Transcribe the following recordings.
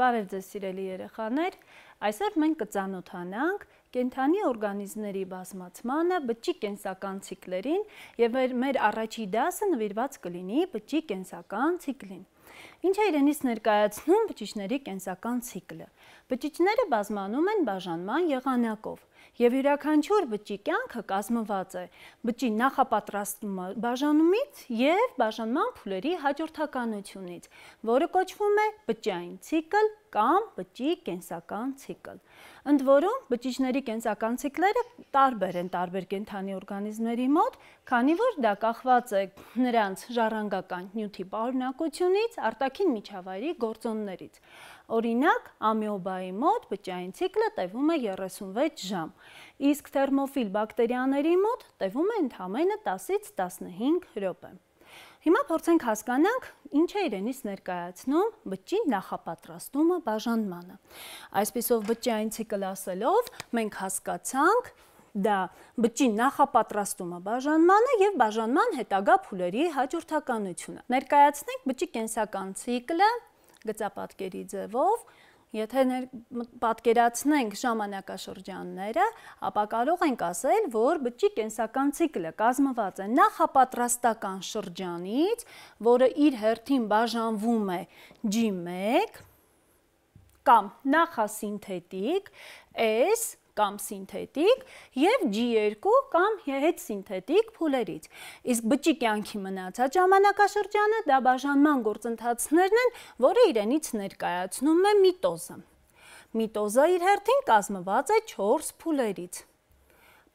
Բարև ձեզ սիրելի երեխաներ, այսօր մենք կծանոթանանք կենթանի օրգանիզմների բազմացմանը, բջջի կենսական ցիկլերին եւ մեր առաջի դասը նվիրված կլինի բջջի կենսական ցիկլին։ Ինչ է իրենից ներկայացնում բջիջների կենսական ցիկլը։ Բջիջները բազմանում են բաժանման եղանակով եւ յուրաքանչյուր բջի կյանքը կազմված է բջի նախապատրաստումը բաժանումից եւ բաժանման փուլերի հաջորդականությունից, որը կոչվում է բջջային ցիկլ կամ բջի կենսական ցիկլ։ Ընդ որում բջիջների կենսական ցիկլերը տարբեր են տարբեր կենթանի օրգանիզմների մոտ, քանի որ դա կախված է նրանց ժառանգական նյութի պարունակությունից, արտաքին միջավայրի գործոններից։ Օրինակ, ամիոբայի մոտ բջջային ցիկլը տևում է 36 ժամ, իսկ թերմոֆիլ բակտերիաների մոտ տևում է ընդամենը 10-ից 15 րոպե։ Հիմա փորձենք հասկանանք, ինչ է իրենից ներկայացնում բջջի նախապատրաստումը բաժանմանը։ Այսպիսով բջջային ցիկլ ասելով մենք հասկացանք, դա բջի նախապատրաստումը բաժանմանը եւ բաժանման հետագա փուլերի հաջորդականությունը։ Ներկայացնենք բջի կենսական ցիկլը գծապատկերի ձևով, Եթե պատկերացնենք ժամանակաշրջանները, ապա կարող ենք ասել, որ բջջի կենսական ցիկլը կազմված է նախապատրաստական շրջանից, որը իր հերթին բաժանվում է G1 կամ նախասինթետիկ S կամ սինթետիկ եւ G2 կամ հետ սինթետիկ փուլերից։ Իսկ բջի կյանքի մնացած ժամանակաշրջանը դա բաժանման գործընթացներն են, որը իրենից ներկայացնում է միտոզը։ Միտոզը իր հերթին կազմված է 4 փուլերից.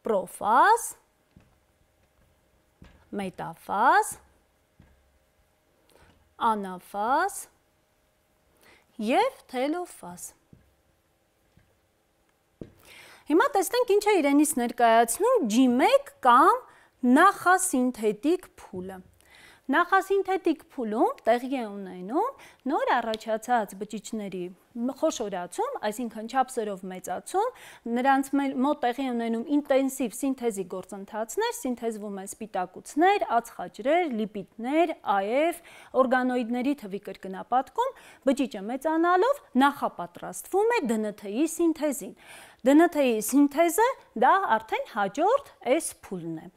պրոֆազ, մետաֆազ, անաֆազ եւ թելոֆազ։ Հիմա տեսնենք ինչ է իրենից ներկայացնում G1 կամ նախասինթետիկ փուլը։ Նախասինթետիկ փուլում տեղի է ունենում նոր առաջացած բջիջների խոշորացում, այսինքն չափսերով մեծացում, նրանց մոտ տեղի ունենում ինտենսիվ սինթեզի գործընթացներ, սինթեզվում են սպիտակուցներ, ածխաջրեր, լիպիդներ, AF, օրգանոիդների թվի կրկնապատկում, բջիջը մեծանալով նախապատրաստվում է DNT-ի սինթեզին։ DNT-ի սինթեզը դա արդեն հաջորդ S փուլն է։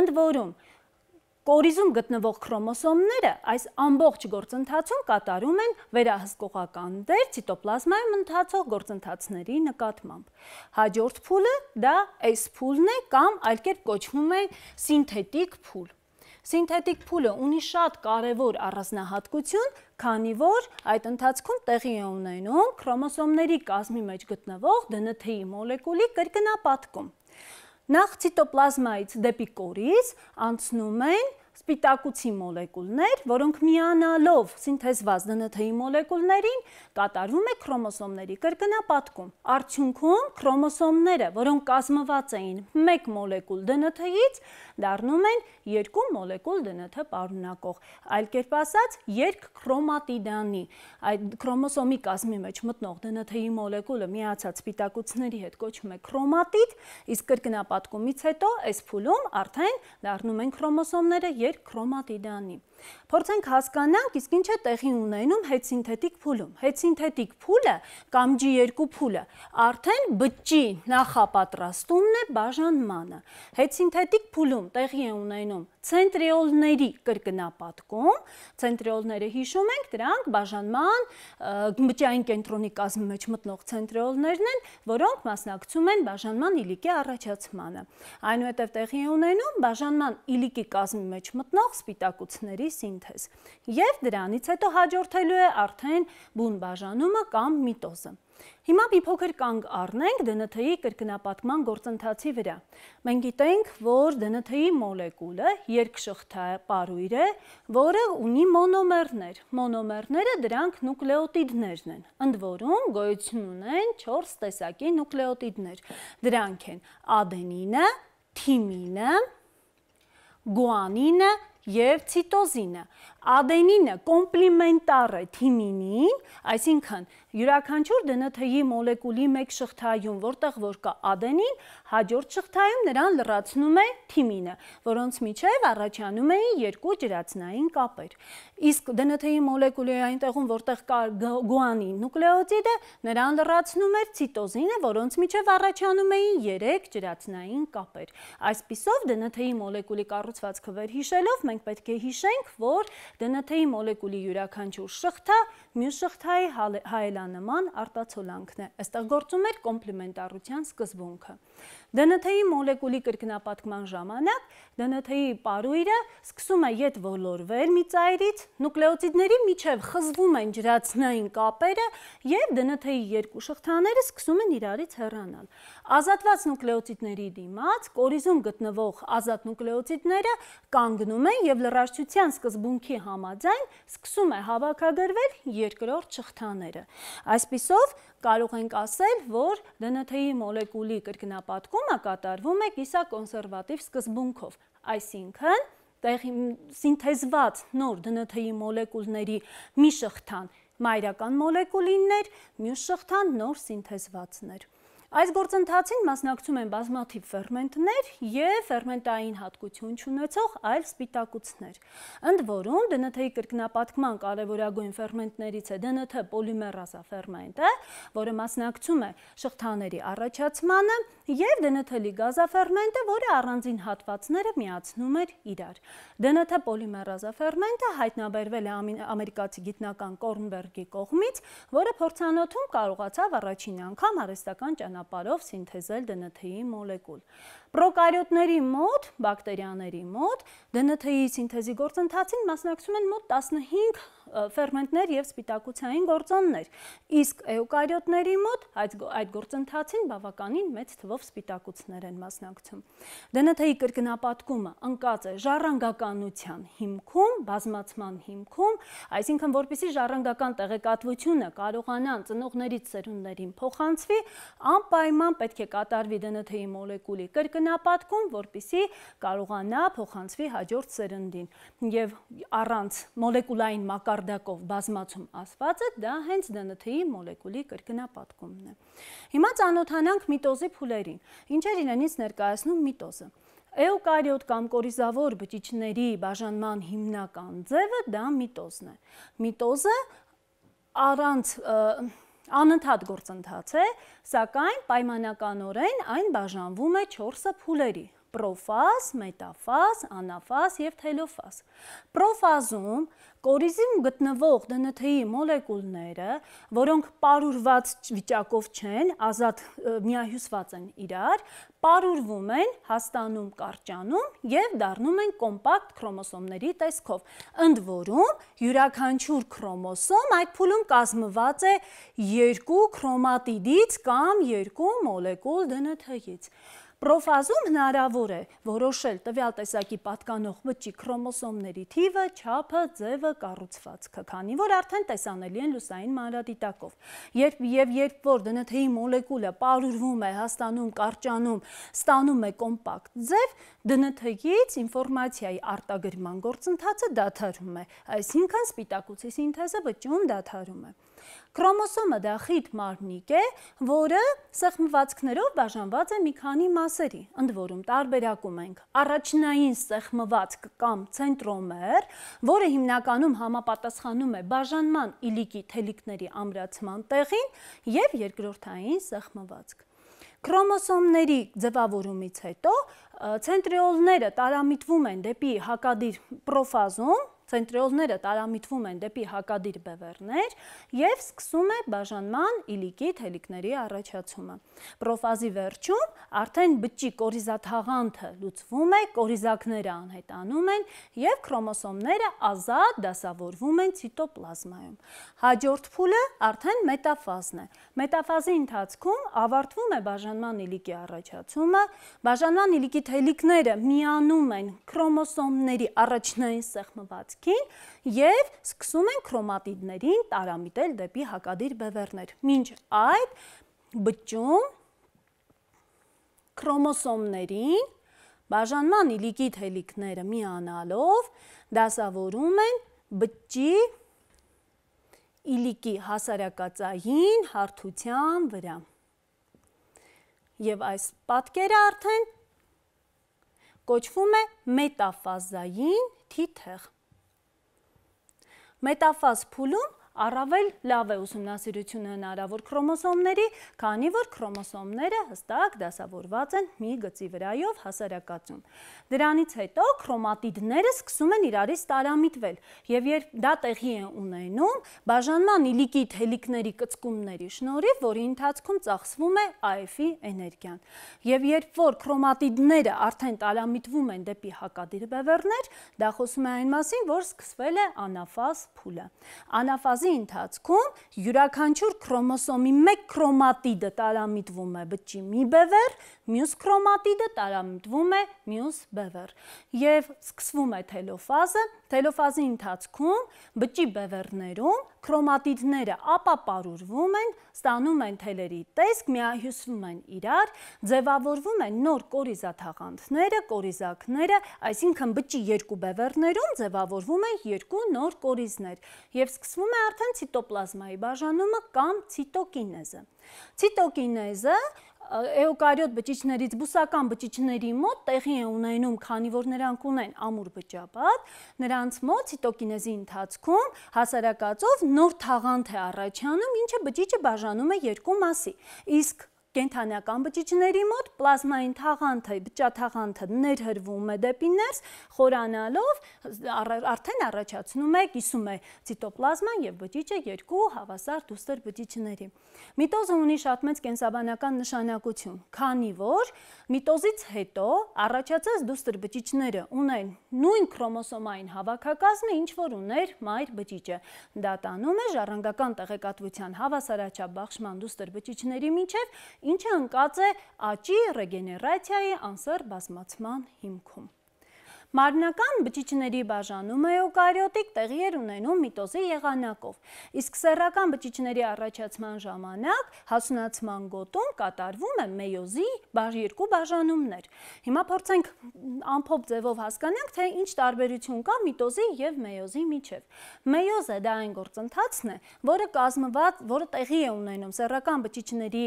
Ընդ որում կորիզում գտնվող քրոմոսոմները այս ամբողջ գործընթացում կատարում են վերահսկողական դեր ցիտոպլազմայում ընթացող գործընթացների նկատմամբ։ Հաջորդ փուլը դա S փուլն է կամ այլ կերպ կոչվում է սինթետիկ փուլ։ Սինթետիկ փուլը ունի շատ կարևոր առանձնահատկություն, քանի որ այդ ընթացքում տեղի է ունենում քրոմոսոմների կազմի մեջ գտնվող DNT-ի մոլեկուլի կրկնապատկում։ Նախ ցիտոպլազմայից դեպի կորիզ անցնում են սպիտակուցի մոլեկուլներ, որոնք միանալով սինթեզ վազ ԴՆԹ-ի մոլեկուլներին կատարվում է քրոմոսոմների կրկնապատկում։ Արդյունքում քրոմոսոմները, որոնք կազմված էին 1 մոլեկուլ ԴՆԹ-ից, դառնում են 2 մոլեկուլ ԴՆԹ պարունակող։ Այլ կերպ ասած, երկքրոմատիդանի, այդ քրոմոսոմի կազմի մեջ մտնող ԴՆԹ-ի մոլեկուլը միացած սպիտակուցների հետ կոչվում է քրոմատիդ, իսկ կրկնապատկումից հետո այս փուլում արդեն դառնում են քրոմոսոմները երկ կրոմատիդանի Փորձենք հասկանանք, իսկ ինչ է տեղի ունենում հետ սինթետիկ փուլում։ Հետ սինթետիկ փուլը կամ G2 փուլը արդեն բջջի նախապատրաստումն է բաժանմանը։ Հետ սինթետիկ փուլում տեղի է ունենում ցենտրիոլների կրկնապատկում, ցենտրիոլները հիշում ենք, դրանք բաժանման բջջային կենտրոնի կազմի մեջ մտնող ցենտրիոլներն են, որոնք մասնակցում են բաժանման իլիկի առաջացմանը։ Այնուհետև տեղի է ունենում բաժանման իլիկի կազմի մեջ մտնող սպիտակուցների ջրի սինթեզ։ Եվ դրանից հետո հաջորդելու է արդեն բուն բաժանումը կամ միտոզը։ Հիմա մի փոքր կանգ առնենք DNT-ի կրկնապատման գործընթացի վրա։ Մենք գիտենք, որ DNT-ի մոլեկուլը երկշղթա պարույր է, որը ունի մոնոմերներ։ Մոնոմերները դրանք նուկլեոտիդներն են։ Ընդ որում գոյություն ունեն 4 տեսակի նուկլեոտիդներ։ Դրանք են ադենինը, թիմինը, գուանինը եւ ցիտոզինը։ Ադենինը կոմպլիմենտար է թիմինին, այսինքն յուրաքանչյուր ԴՆԹ-ի մոլեկուլի մեկ շղթայում, որտեղ որ կա ադենին, հաջորդ շղթայում նրան լրացնում է թիմինը, որոնց միջև առաջանում էին երկու ջրածնային կապեր։ Իսկ ԴՆԹ-ի մոլեկուլի այնտեղում, որտեղ կա գուանին նուկլեոտիդը, նրան լրացնում էր ցիտոզինը, որոնց միջև առաջանում էին 3 ջրածնային կապեր։ Այսպիսով ԴՆԹ-ի մոլեկուլի կառուցվածքը վերհիշելով մենք պետք է հիշենք, որ ԴՆԹ-ի մոլեկուլի յուրաքանչյուր շղթա մյուս շղթայի հա- հայելանման արտացոլանքն է։ Այստեղ գործում էր կոմպլեմենտարության սկզբունքը։ ԴՆԹ-ի մոլեկուլի կրկնապատկման ժամանակ ԴՆԹ-ի պարույրը սկսում է ետ ոլորվել մի ծայրից, նուկլեոտիդների միջև խզվում են ջրացնային կապերը եւ ԴՆԹ-ի երկու շղթաները սկսում են իրարից հեռանալ։ Ազատված նուկլեոտիդների դիմաց կորիզում գտնվող ազատ նուկլեոտիդները կանգնում են եւ լրացուցիան սկզբունքի համաձայն սկսում է հավաքագրվել երկրորդ շղթաները։ Այսպիսով կարող ենք ասել, որ ԴՆԹ-ի մոլեկուլի կրկնապատկման պատկումը կատարվում է կիսակոնսերվատիվ սկզբունքով, այսինքն տեղի սինթեզված նոր DNT-ի մոլեկուլների մի շղթան մայրական մոլեկուլիններ, մյուս շղթան նոր սինթեզվածներ։ Այս գործընթացին մասնակցում են բազմաթիվ ֆերմենտներ եւ ֆերմենտային հատկություն ունեցող այլ սպիտակուցներ։ Ընդ որում DNT-ի կրկնապատկման կարևորագույն ֆերմենտներից է DNT պոլիմերազա ֆերմենտը, որը մասնակցում է շղթաների առաջացմանը, եւ DNT լիգազա ֆերմենտը, որը առանձին հատվածները միացնում է իրար։ DNT պոլիմերազա ֆերմենտը հայտնաբերվել է ամերիկացի գիտնական Կորնբերգի կողմից, որը փորձանոթում կարողացավ առաջին անգամ արհեստական ճանաչել ճանապարհով սինթեզել DNT-ի մոլեկուլ։ Պրոկարիոտների մոտ, բակտերիաների մոտ DNT-ի սինթեզի գործընթացին մասնակցում են մոտ 15 ֆերմենտներ եւ սպիտակուցային գործոններ։ Իսկ էուկարիոտների մոտ այդ այդ գործընթացին բավականին մեծ թվով սպիտակուցներ են մասնակցում։ ԴՆԹ-ի դե կրկնապատկումը ընկած է ժառանգականության հիմքում, բազմացման հիմքում, այսինքն որպիսի ժառանգական տեղեկատվությունը կարողանան ծնողներից սերունդներին փոխանցվի, անպայման պետք է կատարվի ԴՆԹ-ի դե մոլեկուլի կրկնապատկում, որպիսի կարողանա փոխանցվի հաջորդ սերնդին։ Եվ առանց մոլեկուլային մակար քարտակով բազմացում ասվածը դա հենց ԴՆԹ-ի մոլեկուլի կրկնապատկումն է։ Հիմա ծանոթանանք միտոզի փուլերին։ Ինչեր իրենից ներկայացնում միտոզը։ Էուկարիոտ կամ կորիզավոր բջիջների բաժանման հիմնական ձևը դա միտոզն է։ Միտոզը առանց անընդհատ գործընթաց է, սակայն պայմանականորեն այն բաժանվում է 4 փուլերի, պրոֆազ, մետաֆազ, անաֆազ եւ թելոֆազ։ Պրոֆազում կորիզում գտնվող DNT-ի մոլեկուլները, որոնք պարուրված վիճակով չեն, ազատ միահյուսված են իրար, պարուրվում են, հաստանում կարճանում եւ դառնում են կոմպակտ քրոմոսոմների տեսքով։ Ընդ որում յուրաքանչյուր քրոմոսոմ այդ փուլում կազմված է երկու քրոմատիդից կամ երկու մոլեկուլ DNT-ից։ Պրոֆազում հնարավոր է որոշել տվյալ տեսակի պատկանող մճի քրոմոսոմների թիվը, չափը, ձևը, կառուցվածքը, քանի որ արդեն տեսանելի են լուսային մանրադիտակով։ Երբ եւ երբ որ ԴՆԹ-ի մոլեկուլը պարուրվում է, հաստանում, կարճանում, ստանում է կոմպակտ ձև, ԴՆԹ-ից ինֆորմացիայի արտագրման գործընթացը դադարում է, այսինքն սպիտակուցի սինթեզը վճում դադարում է։ դա Քրոմոսոմը դա խիտ մարմնիկ է, որը սեղմվածքներով բաժանված է մի քանի մասերի, ընդ որում տարբերակում ենք առաջնային սեղմվածք կամ ցենտրոմեր, որը հիմնականում համապատասխանում է բաժանման իլիկի թելիկների ամրացման տեղին եւ երկրորդային սեղմվածք։ Քրոմոսոմների ձևավորումից հետո ցենտրիոլները տարամիտվում են դեպի հակադիր պրոֆազում, Ցենտրիոլները տարամիտվում են դեպի հակադիր բևեռներ եւ սկսում է բաժանման իլիկի թելիկների առաջացումը։ Պրոֆազի վերջում արդեն բջջի կորիզաթաղանթը լուծվում է, կորիզակները անհետանում են եւ քրոմոսոմները ազատ դասավորվում են ցիտոպլազմայում։ Հաջորդ փուլը արդեն մետաֆազն է։ Մետաֆազի ընթացքում ավարտվում է բաժանման իլիկի առաջացումը, բաժանման իլիկի թելիկները միանում են քրոմոսոմների առաջնային սեղմված տեսքին եւ սկսում են քրոմատիդներին տարամիտել դեպի հակադիր բևեռներ։ Մինչ այդ բճում քրոմոսոմներին բաժանման իլիկիտ հելիկները միանալով դասավորում են բջջի իլիկի հասարակածային հարթության վրա։ Եվ այս պատկերը արդեն կոչվում է մետաֆազային թիթեղ։ Մետաֆազ փուլում առավել լավ է ուսումնասիրությունը հնարավոր քրոմոսոմների, քանի որ քրոմոսոմները հստակ դասավորված են մի գծի վրայով հասարակացում։ Դրանից հետո քրոմատիդները սկսում են իրարից տարամիտվել, եւ երբ դա տեղի է ունենում, բաժանման իլիկի թելիկների կծկումների շնորհիվ, որի ընթացքում ծախսվում է AF-ի էներգիան։ Եվ երբ որ քրոմատիդները արդեն տարամիտվում են դեպի հակադիր բևեռներ, դա խոսում է այն մասին, որ սկսվել է անաֆազ փուլը։ Անաֆազ ֆազի ընթացքում յուրաքանչյուր քրոմոսոմի 1 քրոմատիդը տարամիտվում է բջջի մի բևեռ, մյուս քրոմատիդը տարամտվում է մյուս բևեռ եւ սկսվում է թելոֆազը թելոֆազի ընթացքում բջի բևեռներում քրոմատիդները ապապարուրվում են ստանում են թելերի տեսք միահյուսվում են իրար ձևավորվում են նոր կորիզաթաղանթները կորիզակները այսինքն բջի երկու բևեռներում ձևավորվում են երկու նոր կորիզներ եւ սկսվում է արդեն ցիտոպլազմայի բաժանումը կամ ցիտոկինեզը ցիտոկինեզը էոկարիոտ բջիջներից բուսական բջիջների մոտ տեղի է ունենում, քանի որ նրանք ունեն ամուր բջաբատ, նրանց մոտ ցիտոկինեզի ընթացքում հասարակածով նոր թաղանթ է առաջանում, ինչը բջիջը բաժանում է երկու մասի։ Իսկ Կենթանական բջիջների մոտ պլազմային թաղանթը, բջաթաղանթը ներհրվում է դեպի ներս, խորանալով արդեն առաջացնում է, կիսում է ցիտոպլազման եւ բջիջը երկու հավասար դուստր բջիջների։ Միտոզը ունի շատ մեծ կենսաբանական նշանակություն, քանի որ Միտոզից հետո առաջացած դուստր բջիջները ունեն նույն քրոմոսոմային հավաքակազմը, ինչ որ ուներ մայր բջիջը։ Դա տանում է ժառանգական տեղեկատվության հավասարաչափ դուստր բջիջների միջև, ինչը ընկած է աճի, ռեգեներացիայի, անսեռ բազմացման հիմքում։ Մարնական բջիջների բաժանումը էուկարիոտիկ տեղի էր ունենում միտոզի եղանակով, իսկ սեռական բջիջների առաջացման ժամանակ հասունացման գոտում կատարվում է մեյոզի երկու բաժանումներ։ Հիմա փորձենք ամփոփ ձևով հասկանանք, թե ինչ տարբերություն կա միտոզի եւ մեյոզի միջև։ Մեյոզը դա այն գործընթացն է, որը կազմված, որը տեղի է ունենում սեռական բջիջների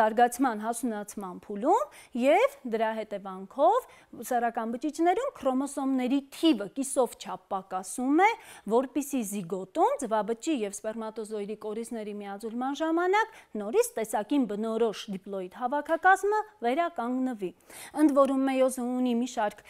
զարգացման հասունացման փուլում եւ դրա հետևանքով սեռական բջիջ բջիջներում քրոմոսոմների թիվը կիսով չափ պակասում է, որբիսի զիգոտում ձվաբջի եւ սպերմատոզոիդի կորիզների միաձուլման ժամանակ նորից տեսակին բնորոշ դիպլոիդ հավաքակազմը վերականգնվի։ Ընդ որում մեյոզը ունի մի շարք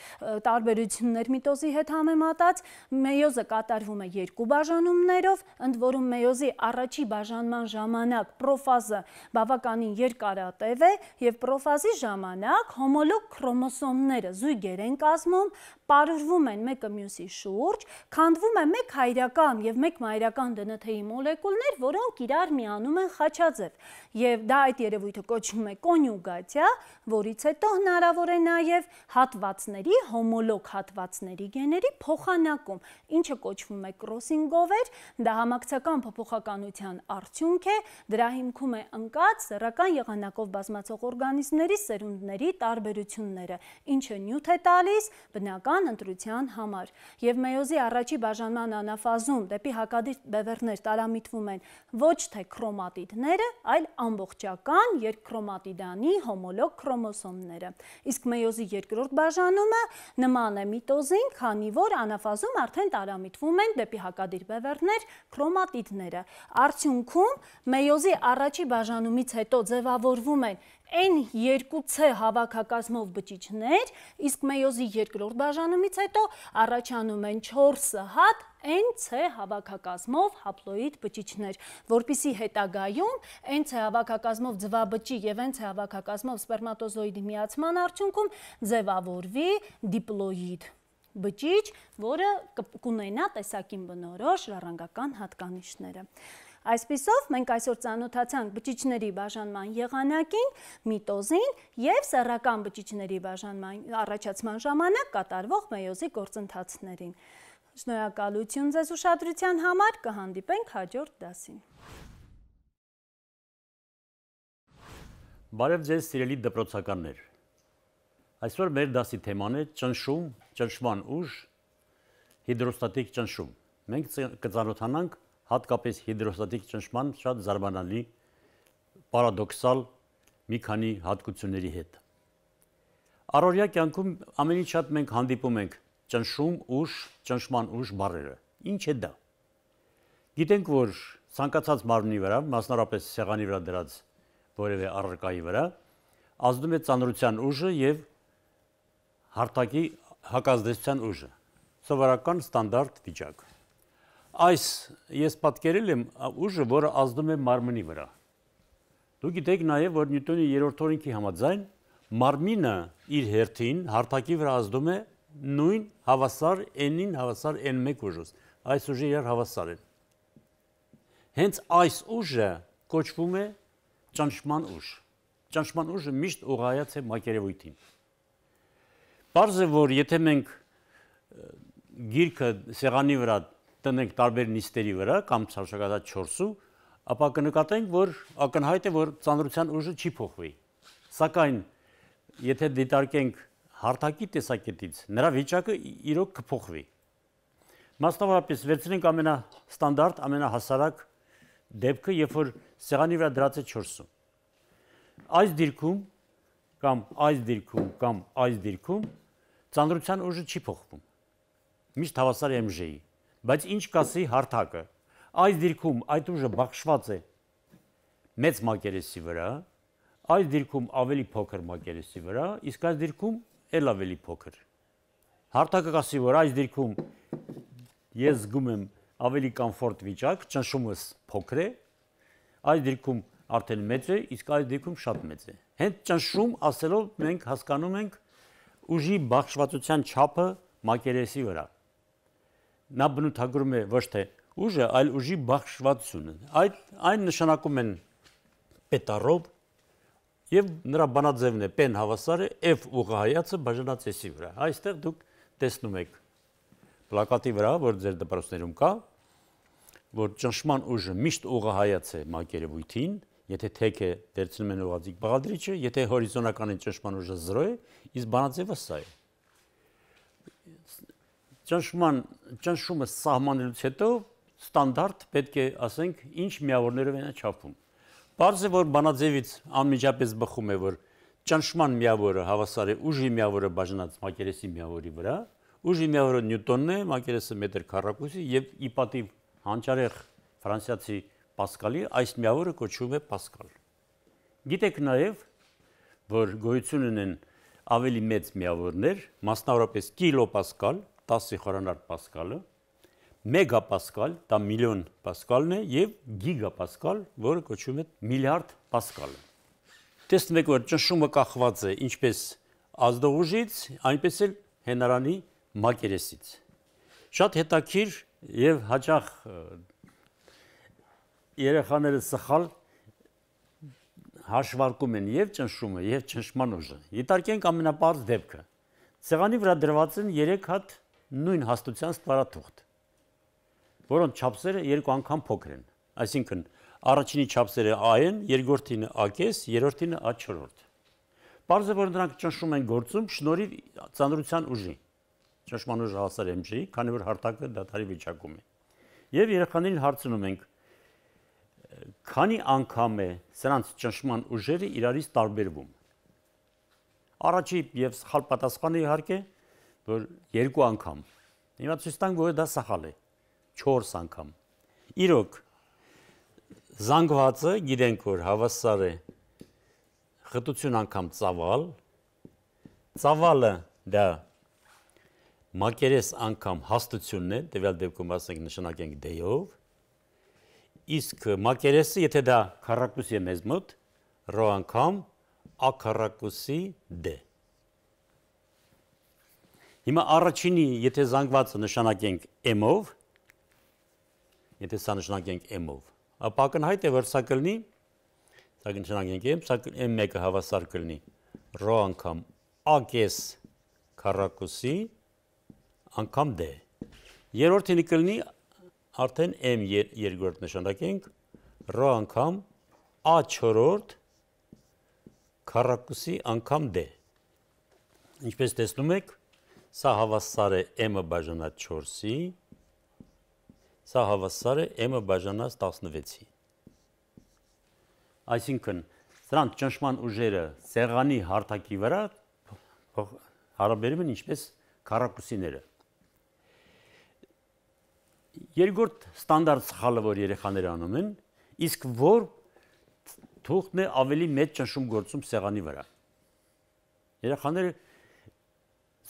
տարբերություններ միտոզի հետ համեմատած, մեյոզը կատարվում է երկու բաժանումներով, ընդ որում մեյոզի առաջի բաժանման ժամանակ պրոֆազը բավականին երկարատև է եւ պրոֆազի ժամանակ հոմոլոգ քրոմոսոմները զույգեր են կա կազմում, պարուրվում են մեկը մյուսի շուրջ, քանդվում է մեկ հայրական եւ մեկ մայրական ԴՆԹ-ի մոլեկուլներ, որոնք իրար միանում են խաչաձև։ Եվ դա այդ երևույթը կոչվում է կոնյուգացիա, որից հետո հնարավոր է նաեւ հատվածների, հոմոլոգ հատվածների գեների փոխանակում, ինչը կոչվում է կրոսինգովեր, դա համակցական փոփոխականության արդյունք է, դրա հիմքում է ընկած սեռական եղանակով բազմացող օրգանիզմների սերունդների տարբերությունները, ինչը նյութ է տալիս բնական կան ընտրության համար։ Եվ Մեյոզի առաջի բաժանման անաֆազում դեպի հակադիր բևեռներ տարամիտվում են ոչ թե քրոմատիդները, այլ ամբողջական երկքրոմատիդանի հոմոլոգ քրոմոսոմները։ Իսկ Մեյոզի երկրորդ բաժանումը նման է միտոզին, քանի որ անաֆազում արդեն տարամիտվում են դեպի հակադիր բևեռներ քրոմատիդները։ Արդյունքում մեյոզի առաջի բաժանումից հետո ձևավորվում են այն երկու C հավաքակազմով բջիջներ, իսկ մեյոզի երկրորդ բաժանումից հետո առաջանում են 4 հատ այն C հավաքակազմով հապլոիդ բջիջներ, որտիսի հետագայում այն C հավաքակազմով ձվաբջի եւ այն C հավաքակազմով սպերմատոզոիդի միացման արդյունքում ձևավորվի դիպլոիդ բջիջ, որը կունենա տեսակին բնորոշ ռառանգական հատկանիշները։ Այսպիսով մենք այսօր ծանոթացանք բջիջների բաժանման եղանակին, միտոզին եւ սեռական բջիջների բաժանման առաջացման ժամանակ կատարվող մեյոզի գործընթացներին։ Շնորհակալություն ձեզ ուշադրության համար, կհանդիպենք հաջորդ դասին։ Բարև ձեզ սիրելի դպրոցականներ։ Այսօր մեր դասի թեման է ճնշում, ճնշման ուժ, հիդրոստատիկ ճնշում։ Մենք կծանոթանանք հատկապես հիդրոստատիկ ճնշման շատ զարմանալի պարադոքսալ մի քանի հատկությունների հետ։ Առօրյա կյանքում ամենից շատ մենք հանդիպում ենք ճնշում, ուժ, ճնշման ուժ բառերը։ Ինչ է դա։ Գիտենք, որ ցանկացած մարմնի վրա, մասնարապես սեղանի վրա դրած որևէ առարկայի վրա, ազդում է ծանրության ուժը եւ հարթակի հակազդեցության ուժը։ Սովորական ստանդարտ վիճակ այս ես պատկերել եմ ուժը, որը ազդում է մարմնի վրա։ Դու գիտեք նաև, որ Նյուտոնի երրորդ օրենքի համաձայն մարմինը իր հերթին հարթակի վրա ազդում է նույն հավասար n-ին հավասար n1 ուժով։ Այս ուժը իրար հավասար են։ Հենց այս ուժը կոչվում է ճնշման ուժ։ Ճնշման ուժը միշտ ուղայած է մակերևույթին։ Պարզ է, որ եթե մենք գիրքը սեղանի վրա տնենք տարբեր նիստերի վրա կամ ցարշակած 4-ու, ապա կնկատենք, որ ակնհայտ է, որ ծանրության ուժը չի փոխվի։ Սակայն եթե դիտարկենք հարթակի տեսակետից, նրա վիճակը իրոք կփոխվի։ Մասնավորապես վերցնենք ամենաստանդարտ, ամենահասարակ դեպքը, երբ որ սեղանի վրա դրած է 4-ը։ Այս դիրքում կամ այս դիրքում կամ այս դիրքում ծանրության ուժը չի փոխվում։ Միշտ հավասար MJ-ի։ Բայց ինչ կասի հարթակը։ Այս դիրքում այդ ուժը բախշված է մեծ մակերեսի վրա, այս դիրքում ավելի փոքր մակերեսի վրա, իսկ այս դիրքում էլ ավելի փոքր։ Հարթակը կասի, որ այս դիրքում ես զգում եմ ավելի կոմֆորտ վիճակ, ճնշումս փոքր է, այս դիրքում արդեն մեծ է, իսկ այս դիրքում շատ մեծ է։ Հենց ճնշում ասելով մենք հասկանում ենք ուժի բախշվածության չափը մակերեսի վրա նա բնութագրում է ոչ թե ուժը, այլ ուժի բախշվածությունը։ Այդ այն նշանակում են պետարով եւ նրա բանաձևն է պեն հավասար է f ուղղահայացը բաժանացեսի վրա։ Այստեղ դուք տեսնում եք պլակատի վրա, որ ձեր դպրոցներում կա, որ ճնշման ուժը միշտ ուղղահայաց է մակերևույթին, Եթե թեքը վերցնում են ուղղաձիգ բաղադրիչը, եթե հորիզոնականի ճնշման ուժը 0 է, իսկ բանաձևը սա է ճնշման ճնշումը սահմանելուց հետո ստանդարտ պետք է ասենք ինչ միավորներով են չափում։ Պարզ է որ բանաձևից անմիջապես բխում է որ ճնշման միավորը հավասար է ուժի միավորը բաժնած մակերեսի միավորի վրա, ուժի միավորը նյուտոնն է, մակերեսը մետր քառակուսի եւ ի պատիվ հանճարեղ ֆրանսիացի Պասկալի այս միավորը կոչվում է Պասկալ։ Գիտեք նաեւ որ գոյություն ունեն ավելի մեծ միավորներ, մասնավորապես կիլոպասկալ, 10 խորանարդ պասկալը, մեգապասկալ, դա միլիոն պասկալն է եւ գիգապասկալ, որը կոչվում է միլիարդ պասկալը։ Տեսնում եք, որ ճնշումը կախված է ինչպես ազդողուժից, այնպես էլ հենարանի մակերեսից։ Շատ հետաքրիր եւ հաճախ երեխաները սխալ հաշվարկում են եւ ճնշումը, եւ ճնշման ուժը։ Իտարկենք ամենապարզ դեպքը։ Ցեղանի վրա դրված են 3 հատ նույն հաստության ստվարաթուղթ, որոնց չափսերը երկու անգամ փոքր են։ Այսինքն, առաջինի չափսերը A են, երկրորդին A-կես, երրորդին A4-րդ։ Պարզ է, որ նրանք ճնշում են գործում շնորհիվ ծանրության ուժի։ Ճնշման ուժը հասար MG, քանի որ հարթակը դատարի վիճակում է։ Եվ երեխաներին հարցնում ենք, քանի անգամ է սրանց ճնշման ուժերը իրարից տարբերվում։ Առաջի եւ սխալ պատասխանը իհարկե որ երկու անգամ։ Հիմա ցույց տանք, որ դա սխալ է։ 4 անգամ։ Իրոք զանգվածը գիտենք որ հավասար է խտություն անգամ ծավալ։ Ծավալը դա մակերես անգամ հաստությունն է, տվյալ դեպքում ասենք նշանակենք d-ով։ Իսկ մակերեսը, եթե դա քառակուսի է մեզ մոտ, ռո անգամ a քառակուսի d-է դե։ Հիմա առաջինի, եթե զանգվածը նշանակենք M-ով, եթե սա նշանակենք M-ով, ապա կնհայտ է, որ սա կլնի, սա նշանակենք M, սա M1-ը հավասար կլնի, ռո անգամ A կես կարակուսի, անգամ D։ դե։ Երորդինի կլնի արդեն M երկրորդ նշանակենք, ռո անգամ A չորորդ կարակուսի անգամ D։ դե։ Ինչպես տեսնում եք, Սա հավասար է m-ը բաժանած 4-ի, սա հավասար է m-ը բաժանած 16-ի։ Այսինքն, սրանց ճնշման ուժերը սեղանի հարթակի վրա հարաբերում են ինչպես քառակուսիները։ Երկրորդ ստանդարտ սխալը, որ երեխաները անում են, իսկ որ թուղթն է ավելի մեծ ճնշում գործում սեղանի վրա։ Երեխաները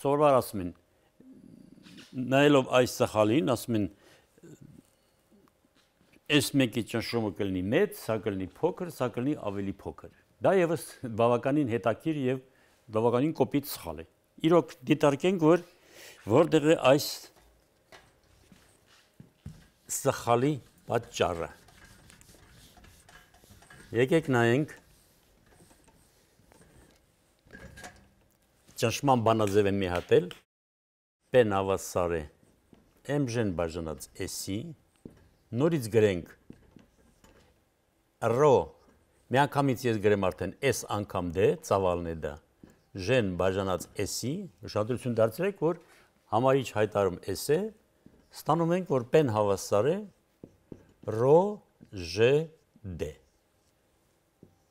Սորվար ասում են նայելով այս սխալին ասում են այս մեկի ճնշումը կլինի մեծ, սա կլինի փոքր, սա կլինի ավելի փոքր։ Դա եւս բավականին հետաքրիր եւ բավականին կոպիտ սխալ է։ Իրոք դիտարկենք, որ որտեղ է այս սխալի պատճառը։ Եկեք նայենք ճնշման բանաձև եմ միհատել պեն հավասար է մժեն բաժանած էսի նորից գրենք ռո միանգամից ես գրեմ արդեն s անգամ d դե, ծավալն է դա ժեն բաժանած էսի ուշադրություն դարձրեք որ համարիչ հայտարում s է ստանում ենք որ պեն հավասար է ռո ժ d «Դե».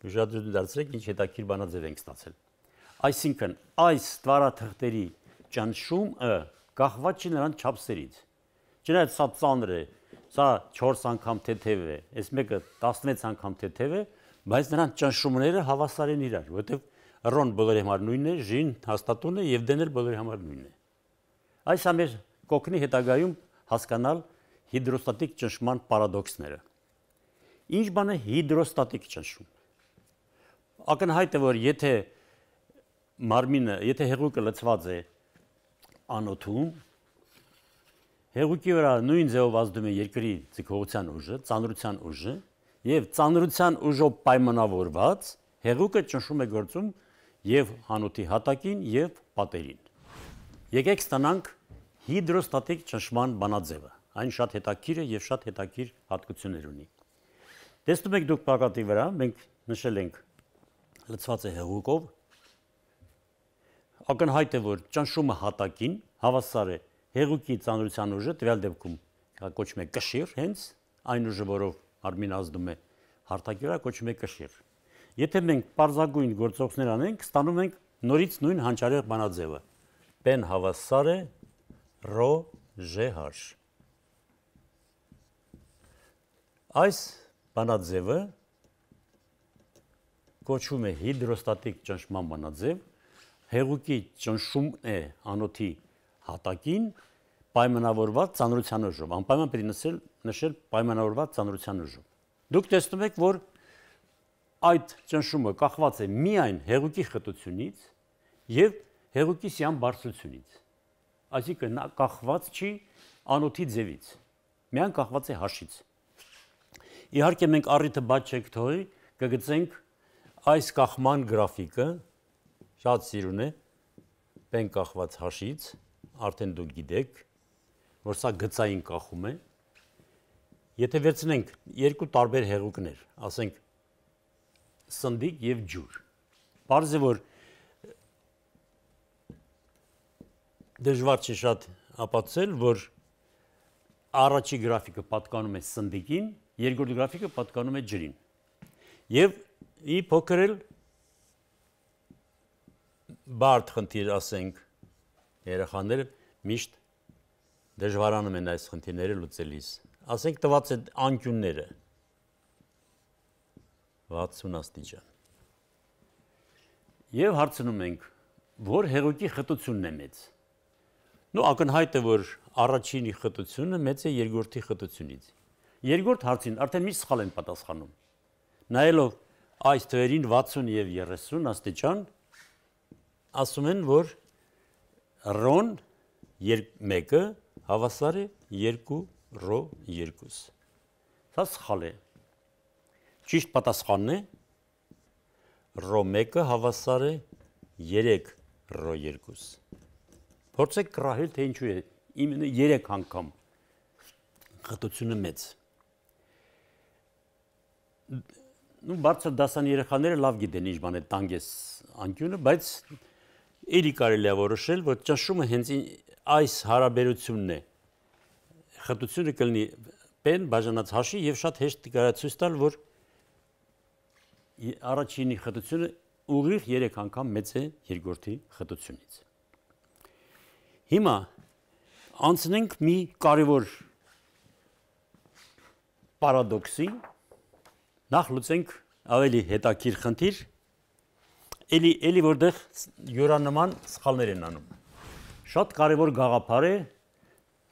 ուշադրություն դարձրեք ինչ հետաքրքիր բանաձև ենք ստացել Այսինքն այս ստվարաթղթերի ճնշումը գահված չի նրանց չափսերից։ Չնայած սա ծանր է, սա 4 անգամ թեթև է, այս մեկը 16 անգամ թեթև է, բայց նրանց ճնշումները հավասար են իրար, որովհետև ռոն բոլորի համար նույնն է, ժին հաստատունը եւ դեն էլ բոլորի համար նույնն է։ Այս ամեր կոգնի հետագայում հասկանալ հիդրոստատիկ ճնշման պարադոքսները։ Ինչ բան է հիդրոստատիկ ճնշում։ Ակնհայտ է, որ եթե մարմինը, եթե հեղուկը լցված է անոթում, հեղուկի վրա նույն ձևով ազդում է երկրի ձգողության ուժը, ծանրության ուժը, եւ ծանրության ուժով պայմանավորված հեղուկը ճնշում է գործում եւ հանոթի հատակին եւ պատերին։ Եկեք ստանանք հիդրոստատիկ ճնշման բանաձևը։ Այն շատ հետաքրիր է եւ շատ հետաքրիր հատկություններ ունի։ Տեսնում եք դուք պակատի վրա, մենք նշել ենք լցված է հեղուկով ակնհայտ է, որ ճնշումը հատակին հավասար է հեղուկի ծանրության ուժը տվյալ դեպքում կոչվում է կշիռ, հենց այն ուժը, որով Արմին ազդում է հարթակյուրա, կոչվում է կշիռ։ Եթե մենք parzagույն գործողություններ անենք, ստանում ենք նորից նույն հանճարեղ բանաձևը։ Պեն հավասար է ռո ժեհար։ Այս բանաձևը կոչվում է հիդրոստատիկ ճնշման բանաձև, հեղուկի ճնշումն է անոթի հատակին պայմանավորված ծանրության ուժով։ Անպայման պետք է նշել, նշել պայմանավորված ծանրության ուժով։ Դուք տեսնում եք, որ այդ ճնշումը կախված է միայն հեղուկի խտությունից եւ հեղուկի սյան բարձրությունից։ Այսինքն նա կախված չի անոթի ձևից։ Միայն կախված է հաշից։ Իհարկե մենք առիթը բաց չենք թողի, կգծենք այս կախման գրաֆիկը, շատ սիրուն է պեն կախված հաշից, արդեն դուք գիտեք, որ սա գծային կախում է։ Եթե վերցնենք երկու տարբեր հեղուկներ, ասենք սնդիկ եւ ջուր։ Պարզ է որ դժվար չի շատ ապացել, որ առաջի գրաֆիկը պատկանում է սնդիկին, երկրորդ գրաֆիկը պատկանում է ջրին։ Եվ ի փոքրել բարդ խնդիր ասենք երեխաները միշտ դժվարանում են այս խնդիրները լուծելիս։ Ասենք տված է անկյունները 60 աստիճան։ Եվ հարցնում ենք, որ հեղուկի խտությունն է մեծ։ Նու ակնհայտ է, որ առաջինի խտությունը մեծ է երկրորդի խտությունից։ Երկրորդ հարցին արդեն միշտ սխալ են պատասխանում։ Նայելով այս թվերին 60 եւ 30 աստիճան ասում են, որ ռոն 1-ը հավասար է 2 ռո 2-ս։ Սա սխալ է։ Ճիշտ պատասխանն է ռո 1-ը հավասար է 3 ռո 2-ս։ Փորձեք գրահել թե ինչու է իմենը 3 անգամ խտությունը մեծ ու բարձր դասան երեխաները լավ գիտեն ինչ բան է տանգես անկյունը, բայց Էլի կարելի է որոշել, որ ճնշումը հենց այս հարաբերությունն է։ Խտությունը կլինի պեն բաժանած հաշի եւ շատ հեշտ դարացույց տալ, որ առաջինի խտությունը ուղիղ 3 անգամ մեծ է երկրորդի խտությունից։ Հիմա անցնենք մի կարևոր պարադոքսի, նախ լուծենք ավելի հետաքրքիր խնդիր, էլի էլի որտեղ յուրանման սխալներ են անում։ Շատ կարևոր գաղափար է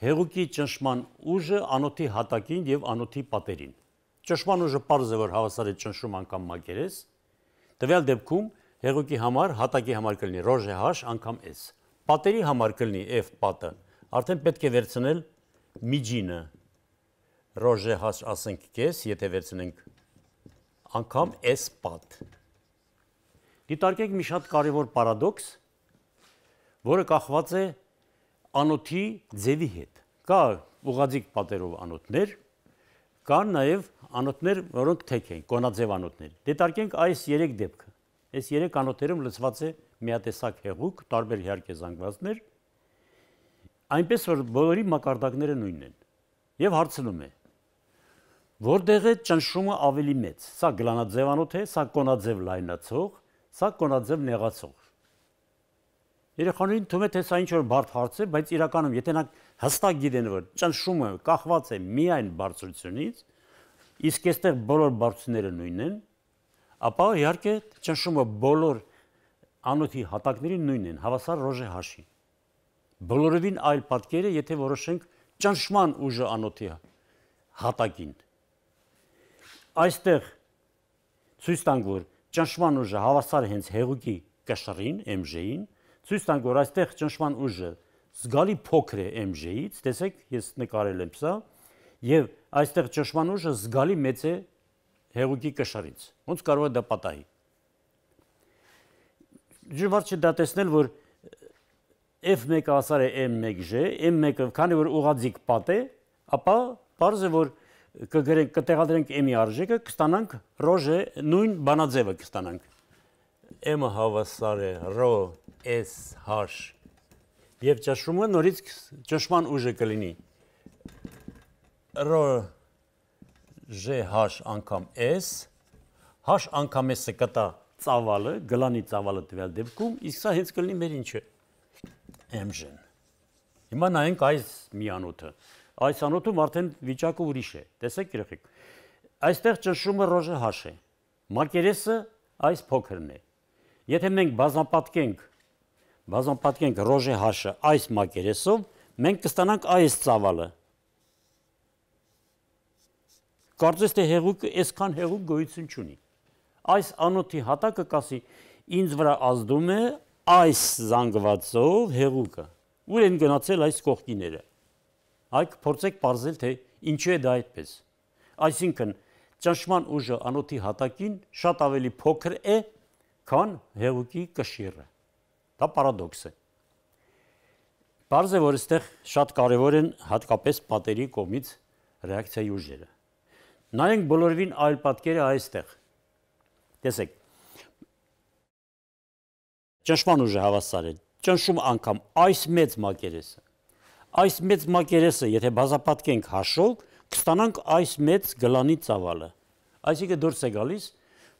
հեղուկի ճնշման ուժը անոթի հատակին եւ անոթի պատերին։ Ճնշման ուժը པարզ է որ հավասար է ճնշում անգամ մակերես։ Տվյալ դեպքում հեղուկի համար հատակի համար կլինի ռոժե հաշ անգամ s։ Պատերի համար կլինի f պատը։ Արդեն պետք է վերցնել միջինը ռոժե հաշ ասենք կես, եթե վերցնենք անգամ s պատ դիտարկեք մի շատ կարևոր պարադոքս, որը կախված է անոթի ձևի հետ։ Կա ուղաձիկ պատերով անոթներ, կան նաև անոթներ, որոնք թեք են, կոնաձև անոթներ։ Դետարկենք այս 3 դեպքը։ Այս 3 անոթերում լցված է միատեսակ հեղուկ, տարբեր հերկե զանգվածներ, այնպես որ բոլորի մակարդակները նույնն են։ Եվ հարցնում է, որտեղ է ճնշումը ավելի մեծ։ Սա գլանաձև անոթ է, սա կոնաձև լայնացող, Սա կոնաձև նեղացող։ Երեխաներին թվում է թե սա ինչ որ բարդ հարց է, բայց իրականում եթե նա հստակ գիտեն որ ճնշումը կախված է միայն բարձրությունից, իսկ այստեղ բոլոր բարձությունները նույնն են, ապա իհարկե ճնշումը բոլոր անոթի հատակներին նույնն են, հավասար ռոժե հաշի։ Բոլորովին այլ պատկերը, եթե որոշենք ճնշման ուժը անոթի հատակին։ Այստեղ ցույց տանք որ ճնշման ուժը հավասար է հենց հեղուկի կշռին, MJ-ին, ցույց տան, որ այստեղ ճնշման ուժը զգալի փոքր է MJ-ից, տեսեք, ես նկարել եմ սա, եւ այստեղ ճնշման ուժը զգալի մեծ է հեղուկի կշռից։ Ոնց կարող է դա պատահի։ Ժողովուրդ չի դա տեսնել, որ F1-ը հասար է M1J, M1-ը, քանի որ ուղաձիկ պատ է, ապա Պարզ է, որ կգրենք կտեղադրենք m-ի արժեքը, կստանանք ռոժե նույն բանաձևը կստանանք։ m-ը հավասար է rho s h։ Եվ ճաշումը նորից ճշման ուժը կլինի rho g h անգամ s h անգամ s-ը կտա ծավալը, գլանի ծավալը տվյալ դեպքում, իսկ սա հենց կլինի մեր ինչը m-ն։ Հիմա նայենք այս միանոթը։ Այս անոթում արդեն վիճակը ուրիշ է։ Տեսեք երեխեք։ Այստեղ ճնշումը ռոժը հաշ է։ Մակերեսը այս փոքրն է։ Եթե մենք բազմապատկենք բազմապատկենք ռոժե հաշը այս մակերեսով, մենք կստանանք այս ծավալը։ Կարծես թե հեղուկ այսքան հեղուկ գոյություն չունի։ Այս անոթի հատակը կասի ինձ վրա ազդում է այս զանգվածով հեղուկը։ Ուր են գնացել այս կողքիները այլ փորձեք ողրել թե ինչու է դա այդպես։ Այսինքն ճնշման ուժը անոթի հատակին շատ ավելի փոքր է, քան հեղուկի կշիռը։ Դա պարադոքս է։ Պարզ է, որ այստեղ շատ կարևոր են հատկապես պատերի կողմից ռեակցիայի ուժերը։ Նայենք բոլորովին այլ պատկերը այստեղ։ Տեսեք։ Ճնշման ուժը հավասար է։ Ճնշում անգամ այս մեծ մակերեսը Այս մեծ մակերեսը, եթե բազապատկենք հաշով, կստանանք այս մեծ գլանի ծավալը։ Այսինքն դուրս է գալիս,